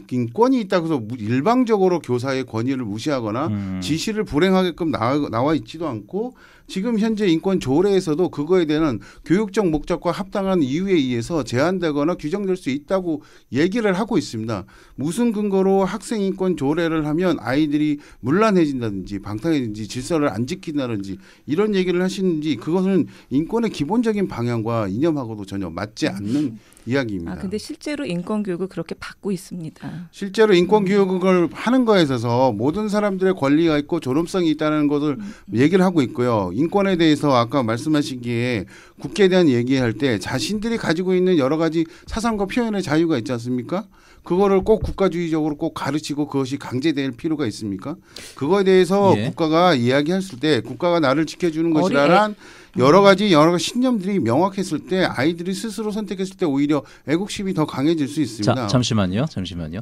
인권이 있다고 해서 일방적으로 교사의 권위를 무시하거나 음. 지시를 불행하게끔 나와, 나와 있지도 않고 지금 현재 인권 조례에서도 그거에 대한 교육적 목적과 합당한 이유에 의해서 제한되거나 규정될 수 있다고 얘기를 하고 있습니다. 무슨 근거로 학생 인권 조례를 하면 아이들이 문란해진다든지 방탕해진지 질서를 안 지킨다든지 이런 얘기를 하시는지 그것은 인권의 기본적인 방향과 이념하고도 전혀 맞지 않는 이야기입니다. 아, 근데 실제로 인권 교육을 그렇게 받고 있습니다. 실제로 인권 교육을 음. 하는 거에 있어서 모든 사람들의 권리가 있고 존엄성이 있다는 것을 음, 음. 얘기를 하고 있고요. 인권에 대해서 아까 말씀하시기 국회에 대한 얘기할 때 자신들이 가지고 있는 여러 가지 사상과 표현의 자유가 있지 않습니까? 그거를 꼭 국가주의적으로 꼭 가르치고 그것이 강제될 필요가 있습니까? 그거에 대해서 예. 국가가 이야기했을 때 국가가 나를 지켜주는 것이라란 어린애. 여러 가지 여러 가지 신념들이 명확했을 때 아이들이 스스로 선택했을 때 오히려 애국심이 더 강해질 수 있습니다. 자, 잠시만요. 잠시만요.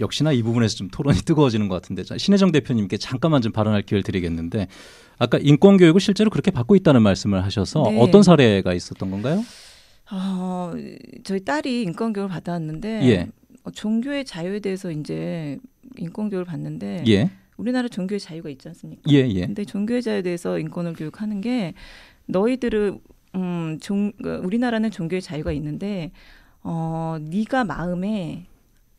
역시나 이 부분에서 좀 토론이 뜨거워지는 것 같은데 자, 신혜정 대표님께 잠깐만 좀 발언할 기회를 드리겠는데 아까 인권 교육을 실제로 그렇게 받고 있다는 말씀을 하셔서 네. 어떤 사례가 있었던 건가요? 어, 저희 딸이 인권 교육을 받아왔는데 예. 어, 종교의 자유에 대해서 이제 인권 교육을 받는데 예. 우리나라 종교의 자유가 있지 않습니까? 예, 예. 근데 종교의 자유에 대해서 인권을 교육하는 게 너희들은 음, 종, 그 우리나라는 종교의 자유가 있는데 어, 네가 마음에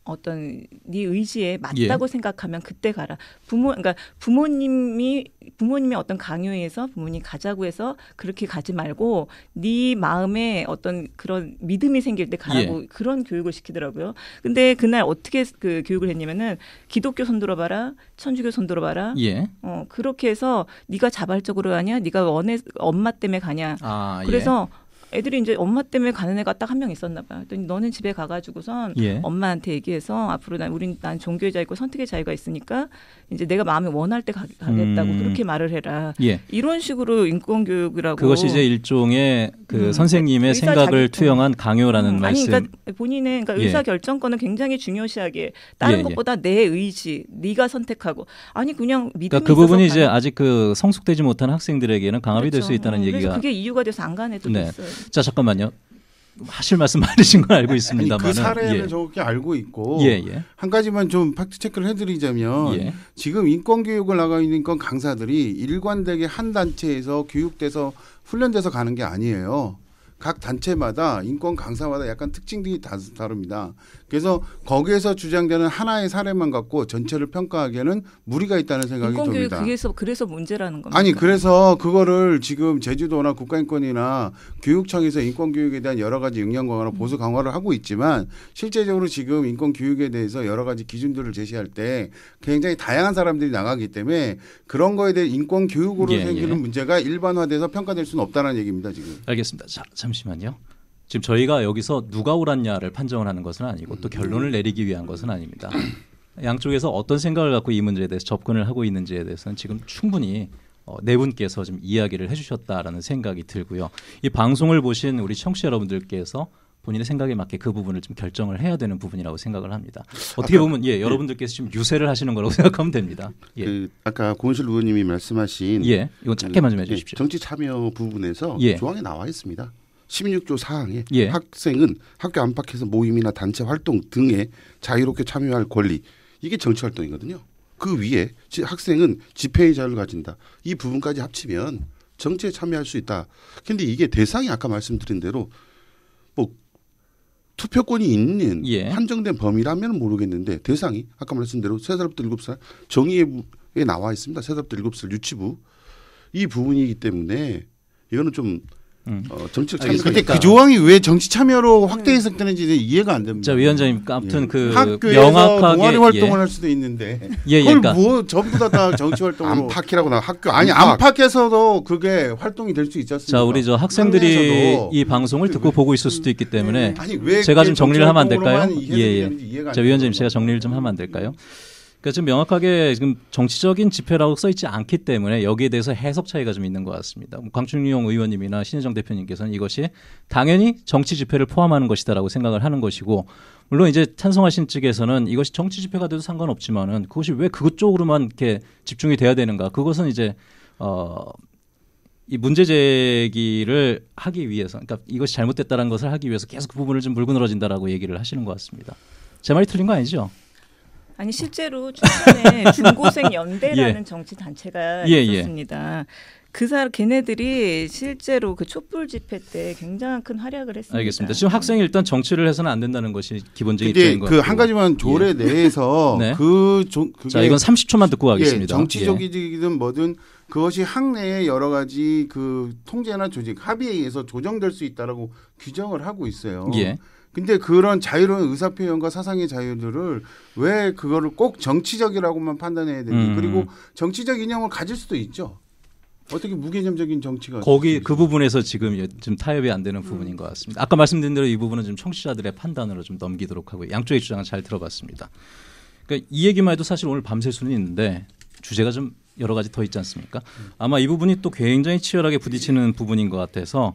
어떤 네 의지에 맞다고 예. 생각하면 그때 가라. 부모 그러니까 부모님이 부모님의 어떤 강요에서 부모님 가자고 해서 그렇게 가지 말고 네 마음에 어떤 그런 믿음이 생길 때 가라고 예. 그런 교육을 시키더라고요. 근데 그날 어떻게 그 교육을 했냐면은 기독교 손들어 봐라. 천주교 손들어 봐라. 예. 어, 그렇게 해서 네가 자발적으로 가냐? 네가 원해 엄마 때문에 가냐? 아, 예. 그래서 예. 애들이 이제 엄마 때문에 가는 애가 딱 한 명 있었나 봐요. 그랬더니 너는 집에 가가지고선 예. 엄마한테 얘기해서 앞으로 난 우린 난 종교의 자유고 선택의 자유가 있으니까 이제 내가 마음에 원할 때 가, 겠다고 음. 그렇게 말을 해라. 예. 이런 식으로 인권 교육이라고 그것이 이제 일종의 그 음. 선생님의 생각을 자기... 투영한 강요라는 음. 말씀. 아니 그러니까 본인은 그러니까 예. 의사 결정권은 굉장히 중요시하게 다른 예, 예, 것보다 내 의지, 네가 선택하고 아니 그냥 믿음. 그러니까 그 부분이 가는... 이제 아직 그 성숙되지 못한 학생들에게는 강압이 그렇죠. 될수 있다는 얘기가. 그게 이유가 돼서 안 가는 애도 네. 있어요. 자 잠깐만요. 하실 말씀 많으신 건 알고 있습니다만 그 사례는 예. 정확히 알고 있고 예, 예. 한 가지만 좀 팩트 체크를 해드리자면 예. 지금 인권 교육을 나가 있는 인권 강사들이 일관되게 한 단체에서 교육돼서 훈련돼서 가는 게 아니에요. 각 단체마다 인권 강사마다 약간 특징들이 다 다릅니다. 그래서 거기에서 주장되는 하나의 사례만 갖고 전체를 평가하기에는 무리가 있다는 생각이 인권교육 듭니다. 그서 그래서 문제라는 겁니다. 아니 그래서 그거를 지금 제주도나 국가인권이나 교육청에서 인권교육에 대한 여러 가지 역량 강화나 음. 보수 강화를 하고 있지만 실제적으로 지금 인권교육에 대해서 여러 가지 기준들을 제시할 때 굉장히 다양한 사람들이 나가기 때문에 그런 거에 대해 인권교육으로 예, 예, 생기는 예. 문제가 일반화돼서 평가될 수는 없다는 얘기입니다. 지금. 알겠습니다. 자, 잠시만요. 지금 저희가 여기서 누가 옳았냐를 판정을 하는 것은 아니고 또 음. 결론을 내리기 위한 것은 아닙니다. 양쪽에서 어떤 생각을 갖고 이 문제에 대해서 접근을 하고 있는지에 대해서는 지금 충분히 어, 네 분께서 좀 이야기를 해주셨다라는 생각이 들고요. 이 방송을 보신 우리 청취자 여러분들께서 본인의 생각에 맞게 그 부분을 좀 결정을 해야 되는 부분이라고 생각을 합니다. 어떻게 아까, 보면 예, 예 여러분들께서 지금 유세를 하시는 거라고 생각하면 됩니다. 예. 그 아까 고은실 의원님이 말씀하신 예 이건 짧게만 좀 그 해주십시오. 예, 정치 참여 부분에서 예. 조항에 나와 있습니다. 16조 사항에 예. 학생은 학교 안팎에서 모임이나 단체 활동 등에 자유롭게 참여할 권리 이게 정치 활동이거든요. 그 위에 학생은 집회의 자유를 가진다. 이 부분까지 합치면 정치에 참여할 수 있다. 근데 이게 대상이 아까 말씀드린 대로 뭐 투표권이 있는 예. 한정된 범위라면 모르겠는데 대상이 아까 말씀드린 대로 세살부터 일곱 살 정의에 나와 있습니다. 세살부터 일곱 살 유치부 이 부분이기 때문에 이거는 좀 음. 어, 정치 참여. 근데 그 그러니까. 조항이 왜 정치 참여로 음. 확대해석되는지 는 이해가 안 됩니다. 자 위원장님, 그 아무튼 예. 그 학교에서 명확하게 동아리 예. 활동을 예. 할 수도 있는데 예, 예, 그걸 그러니까. 뭐 전부 다, 다 정치 활동으로 안팎이라고 나 학교 아니 안팎. 에서도 그게 활동이 될 수 있지 습니까자 우리 저 학생들이 이 방송을 듣고 왜, 그 보고 있을 수도 있기 때문에 아니, 제가 좀 정리를 하면 안 될까요? 예예. 예. 자 위원장님 제가 정리를 좀 하면 안 될까요? 음. 그러니까 지금 명확하게 지금 정치적인 집회라고 써 있지 않기 때문에 여기에 대해서 해석 차이가 좀 있는 것 같습니다. 광춘용 뭐 의원님이나 신혜정 대표님께서는 이것이 당연히 정치 집회를 포함하는 것이다라고 생각을 하는 것이고 물론 이제 찬성하신 측에서는 이것이 정치 집회가 돼도 상관없지만은 그것이 왜그 쪽으로만 이렇게 집중이 돼야 되는가 그것은 이제 어. 이 문제 제기를 하기 위해서, 그러니까 이것이 잘못됐다는 것을 하기 위해서 계속 그 부분을 좀 물고 늘어진다라고 얘기를 하시는 것 같습니다. 제 말이 틀린 거 아니죠? 아니 실제로 최근에 중고생 연대라는 예. 정치 단체가 예, 예, 있었습니다. 예. 그 사람 걔네들이 실제로 그 촛불 집회 때 굉장히 큰 활약을 했습니다. 알겠습니다. 지금 학생이 일단 정치를 해서는 안 된다는 것이 기본적인 입장인 것 그 같고. 그한 가지만 조례 예. 내에서 네. 그 자, 이건 30초만 듣고 가겠습니다. 예, 정치적이든 뭐든 그것이 학내의 여러 가지 그 통제나 조직 합의에 의해서 조정될 수 있다라고 규정을 하고 있어요. 근데 그런 자유로운 의사표현과 사상의 자유들을 왜 그거를 꼭 정치적이라고만 판단해야 되는지 음. 그리고 정치적 이념을 가질 수도 있죠. 어떻게 무개념적인 정치가 거기 그 부분에서 지금 좀 예, 타협이 안 되는 부분인 것 같습니다. 아까 말씀드린 대로 이 부분은 좀 청취자들의 판단으로 좀 넘기도록 하고 양쪽의 주장을 잘 들어봤습니다. 그러니까 이 얘기만 해도 사실 오늘 밤샐 수는 있는데 주제가 좀 여러 가지 더 있지 않습니까? 음. 아마 이 부분이 또 굉장히 치열하게 부딪히는 부분인 것 같아서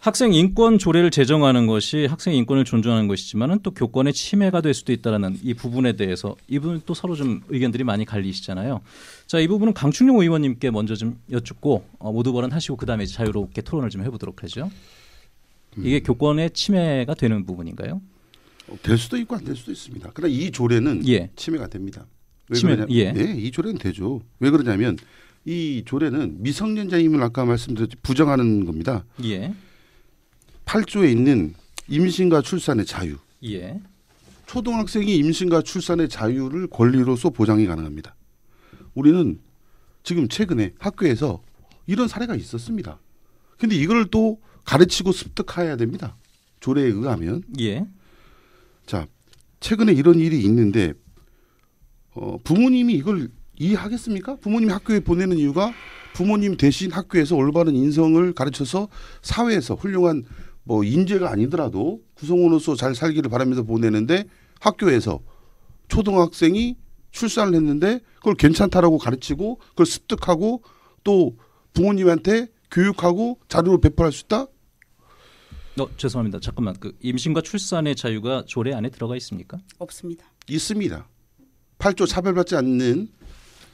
학생 인권 조례를 제정하는 것이 학생 인권을 존중하는 것이지만은 또 교권의 침해가 될 수도 있다라는 이 부분에 대해서 이분또 서로 좀 의견들이 많이 갈리시잖아요. 자, 이 부분은 강충룡 의원님께 먼저 좀 여쭙고 어, 모두 발언하시고 그다음에 자유롭게 토론을 좀 해보도록 하죠. 음. 이게 교권의 침해가 되는 부분인가요? 될 수도 있고 안 될 수도 있습니다. 그러나 이 조례는 예. 침해가 됩니다. 왜 침해, 예. 네, 이 조례는 되죠. 왜 그러냐면 이 조례는 미성년자임을 아까 말씀드렸듯이 부정하는 겁니다. 예. 8조에 있는 임신과 출산의 자유. 예. 초등학생이 임신과 출산의 자유를 권리로서 보장이 가능합니다. 우리는 지금 최근에 학교에서 이런 사례가 있었습니다. 근데 이걸 또 가르치고 습득해야 됩니다. 조례에 의하면. 예. 자, 최근에 이런 일이 있는데 어, 부모님이 이걸 이해하겠습니까? 부모님이 학교에 보내는 이유가 부모님 대신 학교에서 올바른 인성을 가르쳐서 사회에서 훌륭한 뭐 인재가 아니더라도 구성원으로서 잘 살기를 바라면서 보내는데 학교에서 초등학생이 출산을 했는데 그걸 괜찮다라고 가르치고 그걸 습득하고 또 부모님한테 교육하고 자료를 배포할 수 있다? 어, 죄송합니다. 잠깐만. 그 임신과 출산의 자유가 조례 안에 들어가 있습니까? 없습니다. 있습니다. 8조 차별받지 않는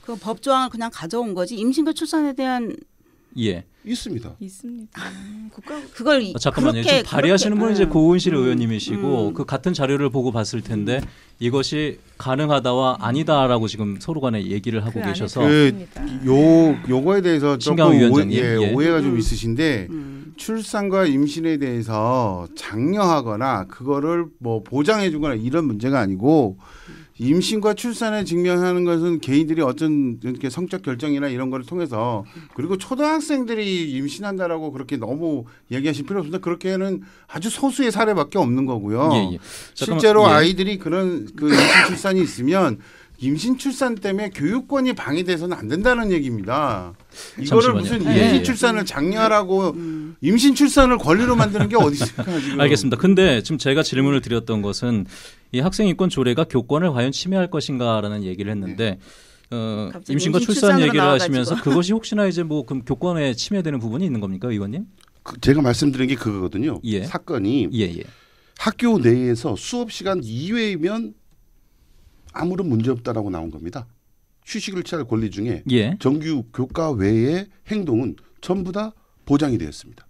그 법조항을 그냥 가져온 거지 임신과 출산에 대한 예. 있습니다. 있습니다. 음, 국가 그걸 아, 잠깐만요. 그렇게, 지금 발의하시는 분은 이제 고은실 음, 의원님이시고 음. 그 같은 자료를 보고 봤을 텐데 이것이 가능하다와 아니다라고 지금 서로 간에 얘기를 하고 그 계셔서 그요 요거에 대해서 조금 오해, 예, 예, 오해가 음. 좀 있으신데 음, 음. 출산과 임신에 대해서 장려하거나 그거를 뭐 보장해주거나 이런 문제가 아니고. 임신과 출산에직면하는 것은 개인들이 어떤 이렇게 성적 결정이나 이런 걸 통해서 그리고 초등학생들이 임신한다라고 그렇게 너무 얘기하실 필요 없습니다. 그렇게는 아주 소수의 사례밖에 없는 거고요. 예, 예. 실제로 예. 아이들이 그런 그 임신 출산이 있으면 임신 출산 때문에 교육권이 방해돼서는 안 된다는 얘기입니다. 이거를 잠시만요. 무슨 예, 임신 예. 출산을 장려하라고 음. 임신 출산을 권리로 만드는 게 어디 있습까 지금. 알겠습니다. 근데 지금 제가 질문을 드렸던 것은 이 학생 인권 조례가 교권을 과연 침해할 것인가라는 얘기를 했는데 네. 어, 임신과 출산 얘기를 나와가지고. 하시면서 그것이 혹시나 이제 뭐 그럼 교권에 침해되는 부분이 있는 겁니까, 의원님? 그 제가 말씀드린 게 그거거든요. 예. 사건이 예, 예. 학교 내에서 수업 시간 이외이면 아무런 문제 없다라고 나온 겁니다. 휴식을 취할 권리 중에 예. 정규 교과 외의 행동은 전부 다 보장이 되었습니다.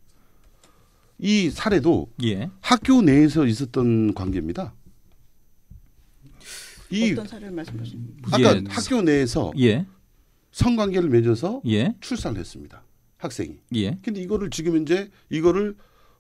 이 사례도 예. 학교 내에서 있었던 관계입니다. 이 어떤 사례를 말씀하십니까? 아까 예. 학교 내에서 예. 성관계를 맺어서 예. 출산을 했습니다. 학생이. 예. 근데 이거를 지금 이제 이거를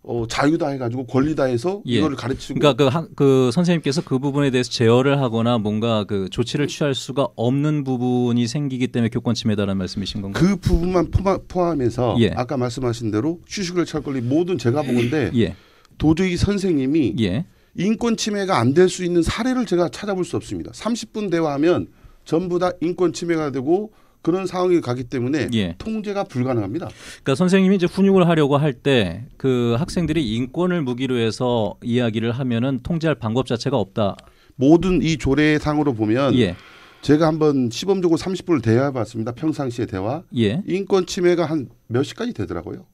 어, 자유다 해가지고 권리다 해서 예. 이거를 가르치고. 그러니까 그, 한, 그 선생님께서 그 부분에 대해서 제어를 하거나 뭔가 그 조치를 취할 수가 없는 부분이 생기기 때문에 교권 침해다라는 말씀이신 건가요? 그 부분만 포함, 해서 예. 아까 말씀하신 대로 휴식을 취 권리 모든 제가 보건데 예. 도저히 선생님이 예. 인권 침해가 안 될 수 있는 사례를 제가 찾아볼 수 없습니다. 30분 대화하면 전부 다 인권 침해가 되고 그런 상황이 가기 때문에 예. 통제가 불가능합니다. 그러니까 선생님이 이제 훈육을 하려고 할 때 그 학생들이 인권을 무기로 해서 이야기를 하면은 통제할 방법 자체가 없다. 모든 이 조례상으로 보면 예. 제가 한번 시범적으로 30분을 대화해 봤습니다. 평상시에 대화. 예. 인권 침해가 한 몇 시까지 되더라고요.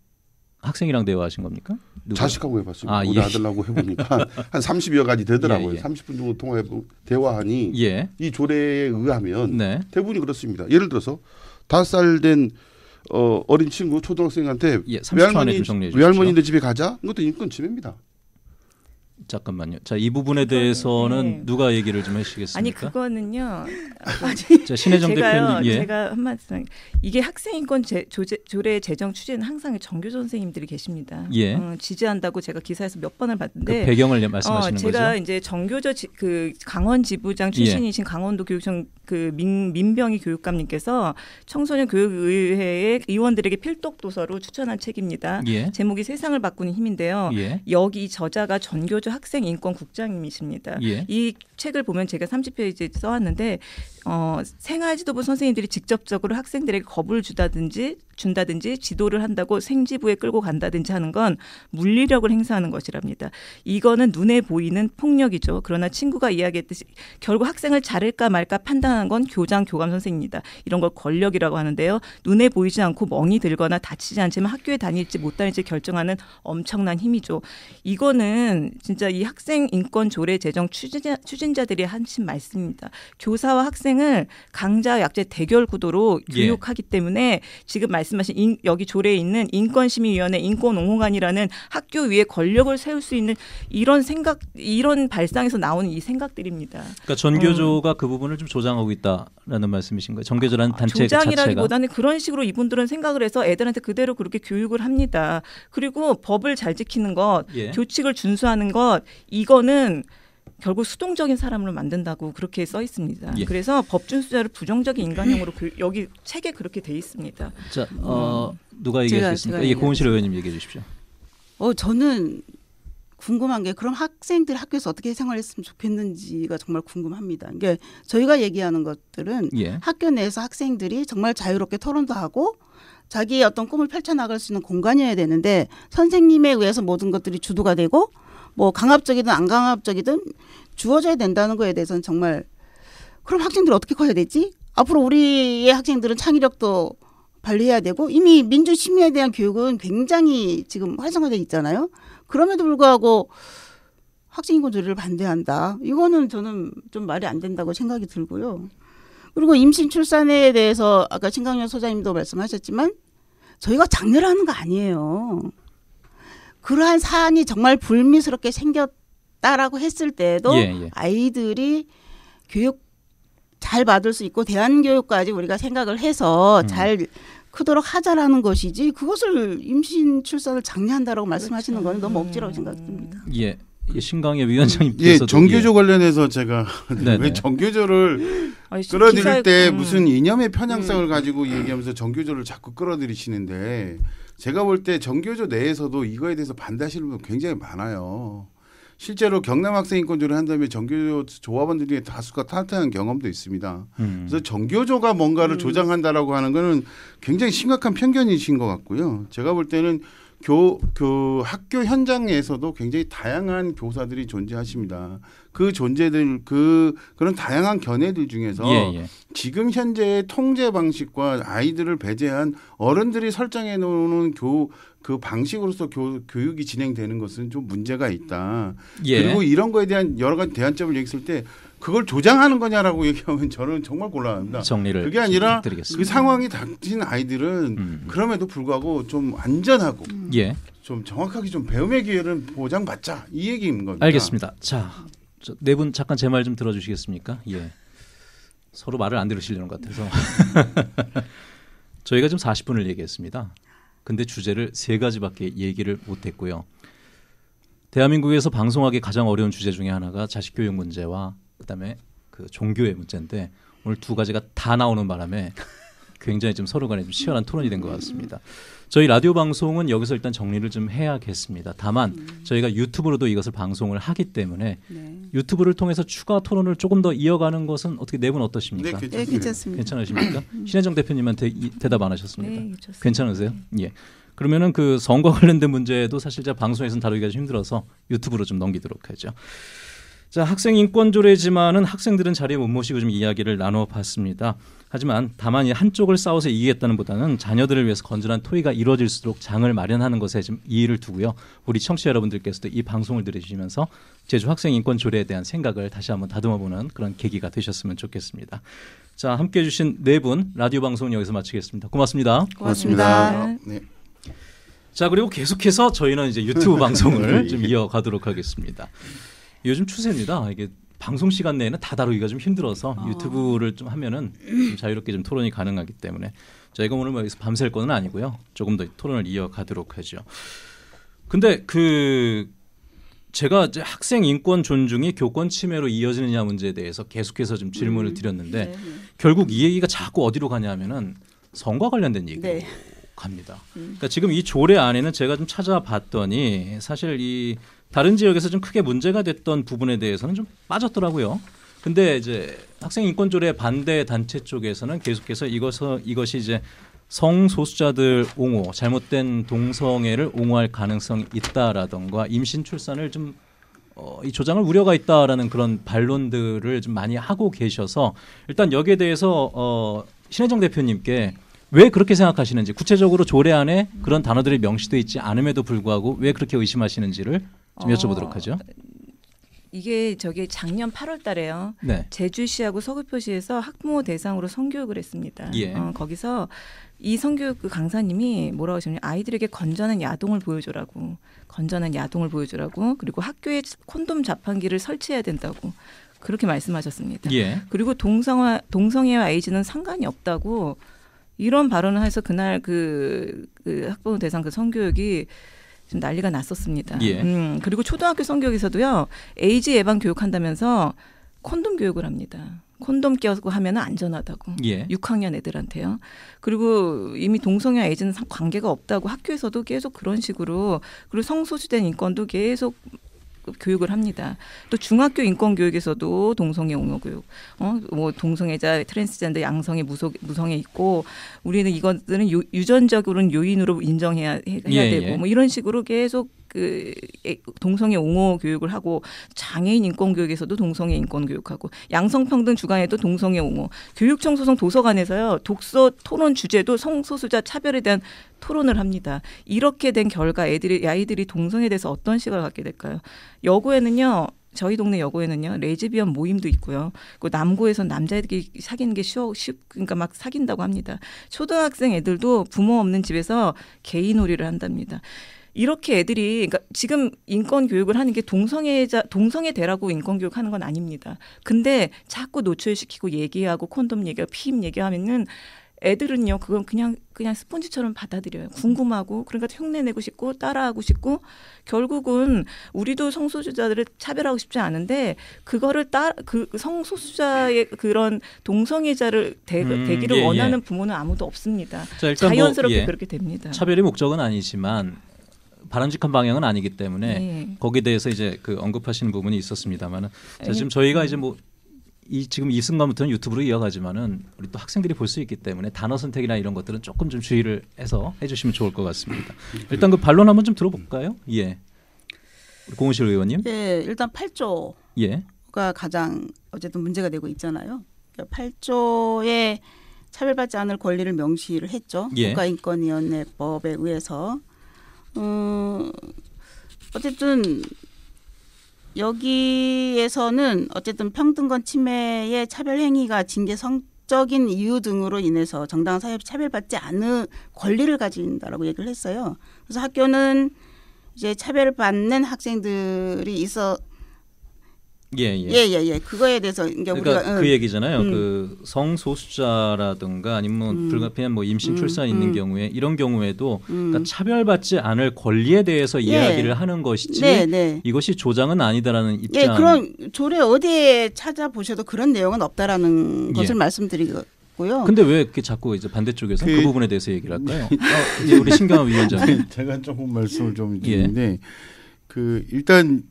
학생이랑 대화하신 겁니까? 누구 자식하고 해봤습니다. 아, 우리 예. 아들하고 해보니까 한 30여 가지 되더라고요. 예, 예. 30분 정도 통화해 대화하니 예. 이 조례에 의하면 네. 대부분이 그렇습니다. 예를 들어서 다섯 살된 어, 어린 친구 초등학생한테 예, 외할머니 외할머니네 집에 가자. 그것도 인권 침해입니다. 잠깐만요. 자, 이 부분에 대해서는 네. 누가 얘기를 좀 해주시겠습니까? 아니 그거는요. 아니, 자, 신혜정 대표님. 예. 제가 한 말씀. 이게 학생인권 제, 조제, 조례 제정 추진 항상 정교 선생님들이 계십니다. 예. 어, 지지한다고 제가 기사에서 몇 번을 봤는데 그 배경을 예, 말씀하시는 어, 제가 거죠? 제가 이제 정교조 지, 그 강원 지부장 예. 출신이신 예. 강원도 교육청 그 민, 민병희 교육감님께서 청소년 교육의회의 의원들에게 필독 도서로 추천한 책입니다. 예. 제목이 세상을 바꾸는 힘인데요. 예. 여기 저자가 전교조 이철 학생 인권 국장님이십니다. 예. 이 책을 보면 제가 30페이지 써왔는데 어, 생활지도부 선생님들이 직접적으로 학생들에게 겁을 주다든지 준다든지 지도를 한다고 생지부에 끌고 간다든지 하는 건 물리력을 행사하는 것이랍니다. 이거는 눈에 보이는 폭력이죠. 그러나 친구가 이야기했듯이 결국 학생을 자를까 말까 판단한 건 교장, 교감 선생입니다. 이런 걸 권력이라고 하는데요. 눈에 보이지 않고 멍이 들거나 다치지 않지만 학교에 다닐지 못 다닐지 결정하는 엄청난 힘이죠. 이거는 진짜 이 학생 인권 조례 제정 추진자, 추진자들이 한신 말씀입니다. 교사와 학생을 강자 약제 대결 구도로 예. 교육하기 예. 때문에 지금 말씀 말씀하신 인, 여기 조례에 있는 인권심의위원회 인권옹호관이라는 학교 위에 권력을 세울 수 있는 이런 생각 이런 발상에서 나오는 이 생각들입니다. 그러니까 전교조가 음. 그 부분을 좀 조장하고 있다라는 말씀이신 거예요. 전교조라는 단체 그 조장이라기보다는 그런 식으로 이분들은 생각을 해서 애들한테 그대로 그렇게 교육을 합니다. 그리고 법을 잘 지키는 것, 예. 교칙을 준수하는 것 이거는 결국 수동적인 사람으로 만든다고 그렇게 써 있습니다. 예. 그래서 법준수자를 부정적인 인간형으로 그, 여기 책에 그렇게 돼 있습니다. 자, 어, 음. 누가 얘기하셨습니까? 예, 고은실 의원님 얘기해 주십시오. 어, 저는 궁금한 게 그럼 학생들 학교에서 어떻게 생활했으면 좋겠는지가 정말 궁금합니다. 이게 저희가 얘기하는 것들은 예. 학교 내에서 학생들이 정말 자유롭게 토론도 하고 자기의 어떤 꿈을 펼쳐나갈 수 있는 공간이어야 되는데 선생님에 의해서 모든 것들이 주도가 되고 뭐 강압적이든 안 강압적이든 주어져야 된다는 거에 대해서는 정말 그럼 학생들 어떻게 커야 되지? 앞으로 우리의 학생들은 창의력도 발휘해야 되고 이미 민주 심리에 대한 교육은 굉장히 지금 활성화돼 있잖아요. 그럼에도 불구하고 학생 인권 조례를 반대한다. 이거는 저는 좀 말이 안 된다고 생각이 들고요. 그리고 임신 출산에 대해서 아까 신강현 소장님도 말씀하셨지만 저희가 장려를 하는 거 아니에요. 그러한 사안이 정말 불미스럽게 생겼다라고 했을 때에도 예, 예. 아이들이 교육 잘 받을 수 있고 대안 교육까지 우리가 생각을 해서 음. 잘 크도록 하자라는 것이지 그것을 임신 출산을 장려한다라고 말씀하시는 그렇건 너무 억지라고 생각됩니다. 음. 예. 신강의 음. 위원장님께서 예, 정교조 예. 관련해서 제가 왜 정교조를 아니, 끌어들일 기사에... 때 음. 무슨 이념의 편향성을 음. 가지고 얘기하면서 정교조를 자꾸 끌어들이시는데 음. 제가 볼 때전교조 내에서도 이거에 대해서 반대하시는 분 굉장히 많아요. 실제로 경남 학생 인권조를 한 다음에 정교조 조합원들 중에 다수가 탈퇴한 경험도 있습니다. 음. 그래서 전교조가 뭔가를 음. 조장한다라고 하는 거는 굉장히 심각한 편견이신 것 같고요. 제가 볼 때는 교, 그 학교 현장에서도 굉장히 다양한 교사들이 존재하십니다. 그 존재들, 그, 그런 다양한 견해들 중에서 예, 예. 지금 현재의 통제 방식과 아이들을 배제한 어른들이 설정해 놓은 교, 그 방식으로서 교, 교육이 진행되는 것은 좀 문제가 있다. 예. 그리고 이런 거에 대한 여러 가지 대안점을 얘기했을 때 그걸 조장하는 거냐라고 얘기하면 저는 정말 곤란합니다. 정리를 그게 아니라 그 상황이 닥친 아이들은 음, 음. 그럼에도 불구하고 좀 안전하고 음. 예. 좀 정확하게 좀 배움의 기회를 보장받자 이 얘기인 겁니다. 알겠습니다. 자, 네 분 잠깐 제 말 좀 들어주시겠습니까? 예. 서로 말을 안 들으시려는 것 같아서 저희가 좀 40분을 얘기했습니다. 근데 주제를 세 가지밖에 얘기를 못했고요. 대한민국에서 방송하기 가장 어려운 주제 중에 하나가 자식 교육 문제와 그다음에 그 종교의 문제인데 오늘 두 가지가 다 나오는 바람에 굉장히 좀 서로 간에 좀 치열한 토론이 된 것 같습니다. 저희 라디오 방송은 여기서 일단 정리를 좀 해야겠습니다. 다만 음. 저희가 유튜브로도 이것을 방송을 하기 때문에 네. 유튜브를 통해서 추가 토론을 조금 더 이어가는 것은 어떻게 네 분 어떠십니까? 네, 괜찮습니다. 네, 괜찮습니다. 괜찮으십니까? 음. 신혜정 대표님한테 이, 대답 안 하셨습니다. 네, 괜찮으세요? 예. 그러면은 그 선거 관련된 문제도 사실 제가 방송에서는 다루기가 좀 힘들어서 유튜브로 좀 넘기도록 하죠. 자, 학생 인권 조례지만은 학생들은 자리에 못 모시고 좀 이야기를 나눠 봤습니다. 하지만 다만 이 한쪽을 싸워서 이기겠다는 보다는 자녀들을 위해서 건전한 토의가 이루어질수록 장을 마련하는 것에 좀 이의를 두고요. 우리 청취자 여러분들께서도 이 방송을 들으시면서 제주 학생 인권 조례에 대한 생각을 다시 한번 다듬어 보는 그런 계기가 되셨으면 좋겠습니다. 자, 함께 해 주신 네 분 라디오 방송은 여기서 마치겠습니다. 고맙습니다. 고맙습니다. 고맙습니다. 네. 자, 그리고 계속해서 저희는 이제 유튜브 방송을 예. 좀 이어가도록 하겠습니다. 요즘 추세입니다. 이게 방송 시간 내에는 다 다루기가 좀 힘들어서 아. 유튜브를 좀 하면은 좀 자유롭게 좀 토론이 가능하기 때문에 저희가 오늘 뭐 여기서 밤샐 거는 아니고요. 조금 더 토론을 이어가도록 하죠. 근데 그 제가 이제 학생 인권 존중이 교권 침해로 이어지느냐 문제에 대해서 계속해서 좀 질문을 음. 드렸는데 네, 네. 결국 이 얘기가 자꾸 어디로 가냐면은 성과 관련된 얘기로 네. 갑니다. 음. 그러니까 지금 이 조례 안에는 제가 좀 찾아봤더니 사실 이 다른 지역에서 좀 크게 문제가 됐던 부분에 대해서는 좀 빠졌더라고요. 근데 이제 학생 인권 조례 반대 단체 쪽에서는 계속해서 이것을, 이것이 이제 성소수자들 옹호, 잘못된 동성애를 옹호할 가능성이 있다라던가 임신 출산을 좀이 어, 조장을 우려가 있다라는 그런 반론들을 좀 많이 하고 계셔서 일단 여기에 대해서 어, 신혜정 대표님께 왜 그렇게 생각하시는지 구체적으로 조례 안에 그런 단어들이 명시되어 있지 않음에도 불구하고 왜 그렇게 의심하시는지를 좀 여쭤보도록 어, 하죠. 이게 저게 작년 8월 달에요. 네. 제주시하고 서귀포시에서 학부모 대상으로 성교육을 했습니다. 예. 어, 거기서 이 성교육 그 강사님이 뭐라고 하시냐면 아이들에게 건전한 야동을 보여줘라고 건전한 야동을 보여주라고 그리고 학교에 콘돔 자판기를 설치해야 된다고 그렇게 말씀하셨습니다. 예. 그리고 동성화 동성애와 에이즈는 상관이 없다고 이런 발언을 해서 그날 그, 그 학부모 대상 그 성교육이 지금 난리가 났었습니다. 예. 음, 그리고 초등학교 성격에서도요 에이즈 예방 교육한다면서 콘돔 교육을 합니다. 콘돔 끼고 하면 안전하다고. 예. 6학년 애들한테요. 그리고 이미 동성애 에이즈는 관계가 없다고 학교에서도 계속 그런 식으로 그리고 성소수된 인권도 계속 교육을 합니다. 또 중학교 인권 교육에서도 동성애 옹호 교육, 어뭐 동성애자, 트랜스젠더, 양성애, 무속 무성애 있고 우리는 이것들은 유, 전적으로는 요인으로 인정해야 해야 예, 되고 예. 뭐 이런 식으로 계속 그 예, 동성애 옹호 교육을 하고 장애인 인권 교육에서도 동성애 인권 교육하고 양성평등 주간에도 동성애 옹호 교육청 소송 도서관에서요 독서 토론 주제도 성소수자 차별에 대한 토론을 합니다. 이렇게 된 결과 애들이 아이들이 동성에 대해서 어떤 시각을 갖게 될까요? 여고에는요 저희 동네 여고에는요 레즈비언 모임도 있고요. 그남고에서 남자애들이 사귀는 게 쉬워 쉽 그러니까 막 사귄다고 합니다. 초등학생 애들도 부모 없는 집에서 개인 놀이를 한답니다. 이렇게 애들이 그러니까 지금 인권 교육을 하는 게 동성애자 동성애 대라고 인권 교육하는 건 아닙니다. 근데 자꾸 노출시키고 얘기하고 콘돔 얘기하고 피임 얘기하면은 애들은요 그건 그냥 그냥 스폰지처럼 받아들여요 궁금하고 그러니까 흉내내고 싶고 따라하고 싶고 결국은 우리도 성소수자들을 차별하고 싶지 않은데 그거를 따 그 성소수자의 그런 동성애자를 되, 음, 기를 예, 예, 원하는 예. 부모는 아무도 없습니다 자, 뭐, 자연스럽게 뭐, 예. 그렇게 됩니다 차별의 목적은 아니지만 바람직한 방향은 아니기 때문에 예. 거기에 대해서 이제 그 언급하시는 부분이 있었습니다만은 자, 네. 지금 저희가 이제 뭐 이 지금 이 순간부터는 유튜브로 이어가지만은 우리 또 학생들이 볼 수 있기 때문에 단어 선택이나 이런 것들은 조금 좀 주의를 해서 해주시면 좋을 것 같습니다. 일단 그 반론 한번 좀 들어볼까요? 예, 공우실 의원님. 예, 일단 8조가 예. 가장 어쨌든 문제가 되고 있잖아요. 그 그러니까 8조에 차별받지 않을 권리를 명시를 했죠. 예. 국가인권위원회법에 의해서 음, 어쨌든 여기에서는 어쨌든 평등권 침해의 차별 행위가 징계 성적인 이유 등으로 인해서 정당한 사회에 차별받지 않은 권리를 가진다라고 얘기를 했어요. 그래서 학교는 이제 차별받는 학생들이 있어 예예예 예. 예. 예, 예, 그거에 대해서 그러니까 우리가 그 얘기잖아요. 음. 그 성소수자라든가 아니면 음. 불가피한 뭐 임신 음, 출산 있는 음. 경우에 이런 경우에도 음. 그러니까 차별받지 않을 권리에 대해서 예. 이야기를 하는 것이지 네, 네. 이것이 조장은 아니다라는 예, 입장. 예, 그런 조례 어디에 찾아보셔도 그런 내용은 없다라는 것을 말씀드리고 요 근데 왜 이렇게 자꾸 이제 반대쪽에서 그, 그 부분에 대해서 얘기를 할까요? 네. 어, 우리 신경화 위원장 제가 조금 말씀을 좀 드리는데 그 일단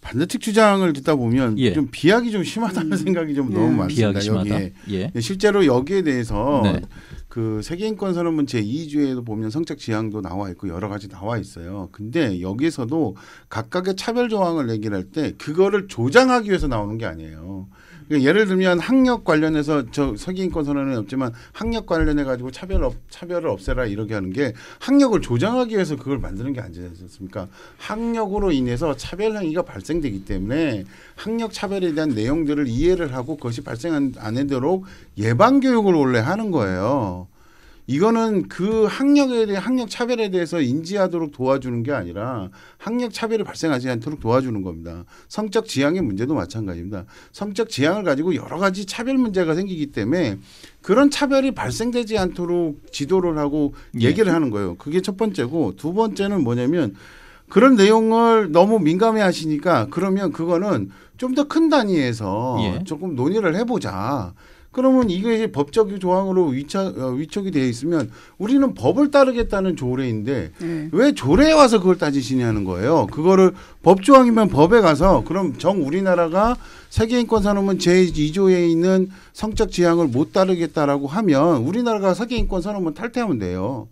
반대측 주장을 듣다 보면 예. 좀 비약이 좀 심하다는 음. 생각이 좀 예. 너무 많습니다. 여기에 예. 예. 실제로 여기에 대해서 네. 그 세계인권 선언문 제 2조에도 보면 성적 지향도 나와 있고 여러 가지 나와 있어요. 근데 여기에서도 각각의 차별 조항을 얘기할때 그거를 조장하기 위해서 나오는 게 아니에요. 그러니까 예를 들면 학력 관련해서 저석인권 선언은 없지만 학력 관련해 가지고 차별 없, 차별을 없애라 이렇게 하는 게 학력을 조장하기 위해서 그걸 만드는 게 아니지 않습니까? 학력으로 인해서 차별 행위가 발생되기 때문에 학력 차별에 대한 내용들을 이해를 하고 그것이 발생 안 되도록 예방 교육을 원래 하는 거예요. 이거는 그 학력에 대해 학력 차별에 대해서 인지하도록 도와주는 게 아니라 학력 차별이 발생하지 않도록 도와주는 겁니다. 성적 지향의 문제도 마찬가지입니다. 성적 지향을 가지고 여러 가지 차별 문제가 생기기 때문에 그런 차별이 발생되지 않도록 지도를 하고 예. 얘기를 예. 하는 거예요. 그게 첫 번째고 두 번째는 뭐냐면 그런 내용을 너무 민감해 하시니까 그러면 그거는 좀 더 큰 단위에서 예. 조금 논의를 해보자. 그러면 이게 법적 조항으로 위차, 어, 위촉이 되어 있으면 우리는 법을 따르겠다는 조례인데 네. 왜 조례에 와서 그걸 따지시냐는 거예요. 그거를 법조항이면 법에 가서 그럼 정 우리나라가 세계인권산업은 제2조에 있는 성적 지향을 못 따르겠다라고 하면 우리나라가 세계인권산업은 탈퇴하면 돼요.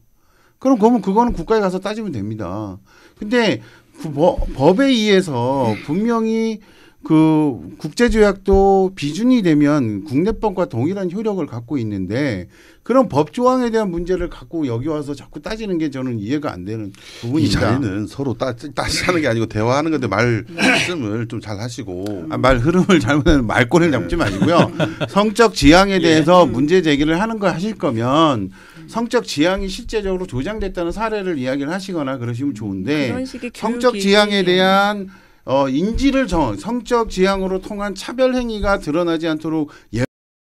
그럼 그러면 그거는 국가에 가서 따지면 됩니다. 근데 그 법, 법에 의해서 분명히 그 국제 조약도 비준이 되면 국내법과 동일한 효력을 갖고 있는데 그런 법 조항에 대한 문제를 갖고 여기 와서 자꾸 따지는 게 저는 이해가 안 되는 부분입니다. 이 자리는 서로 따, 따지자는 게 아니고 대화하는 건데 말씀을 좀 잘 하시고 아, 말 흐름을 잘못하는 말꼬리를 네. 잡지 마시고요. 성적 지향에 예. 대해서 문제 제기를 하는 거 하실 거면 성적 지향이 실제적으로 조장됐다는 사례를 이야기를 하시거나 그러시면 좋은데 성적 지향에 대한 어, 인지를 정, 성적 지향으로 통한 차별 행위가 드러나지 않도록 예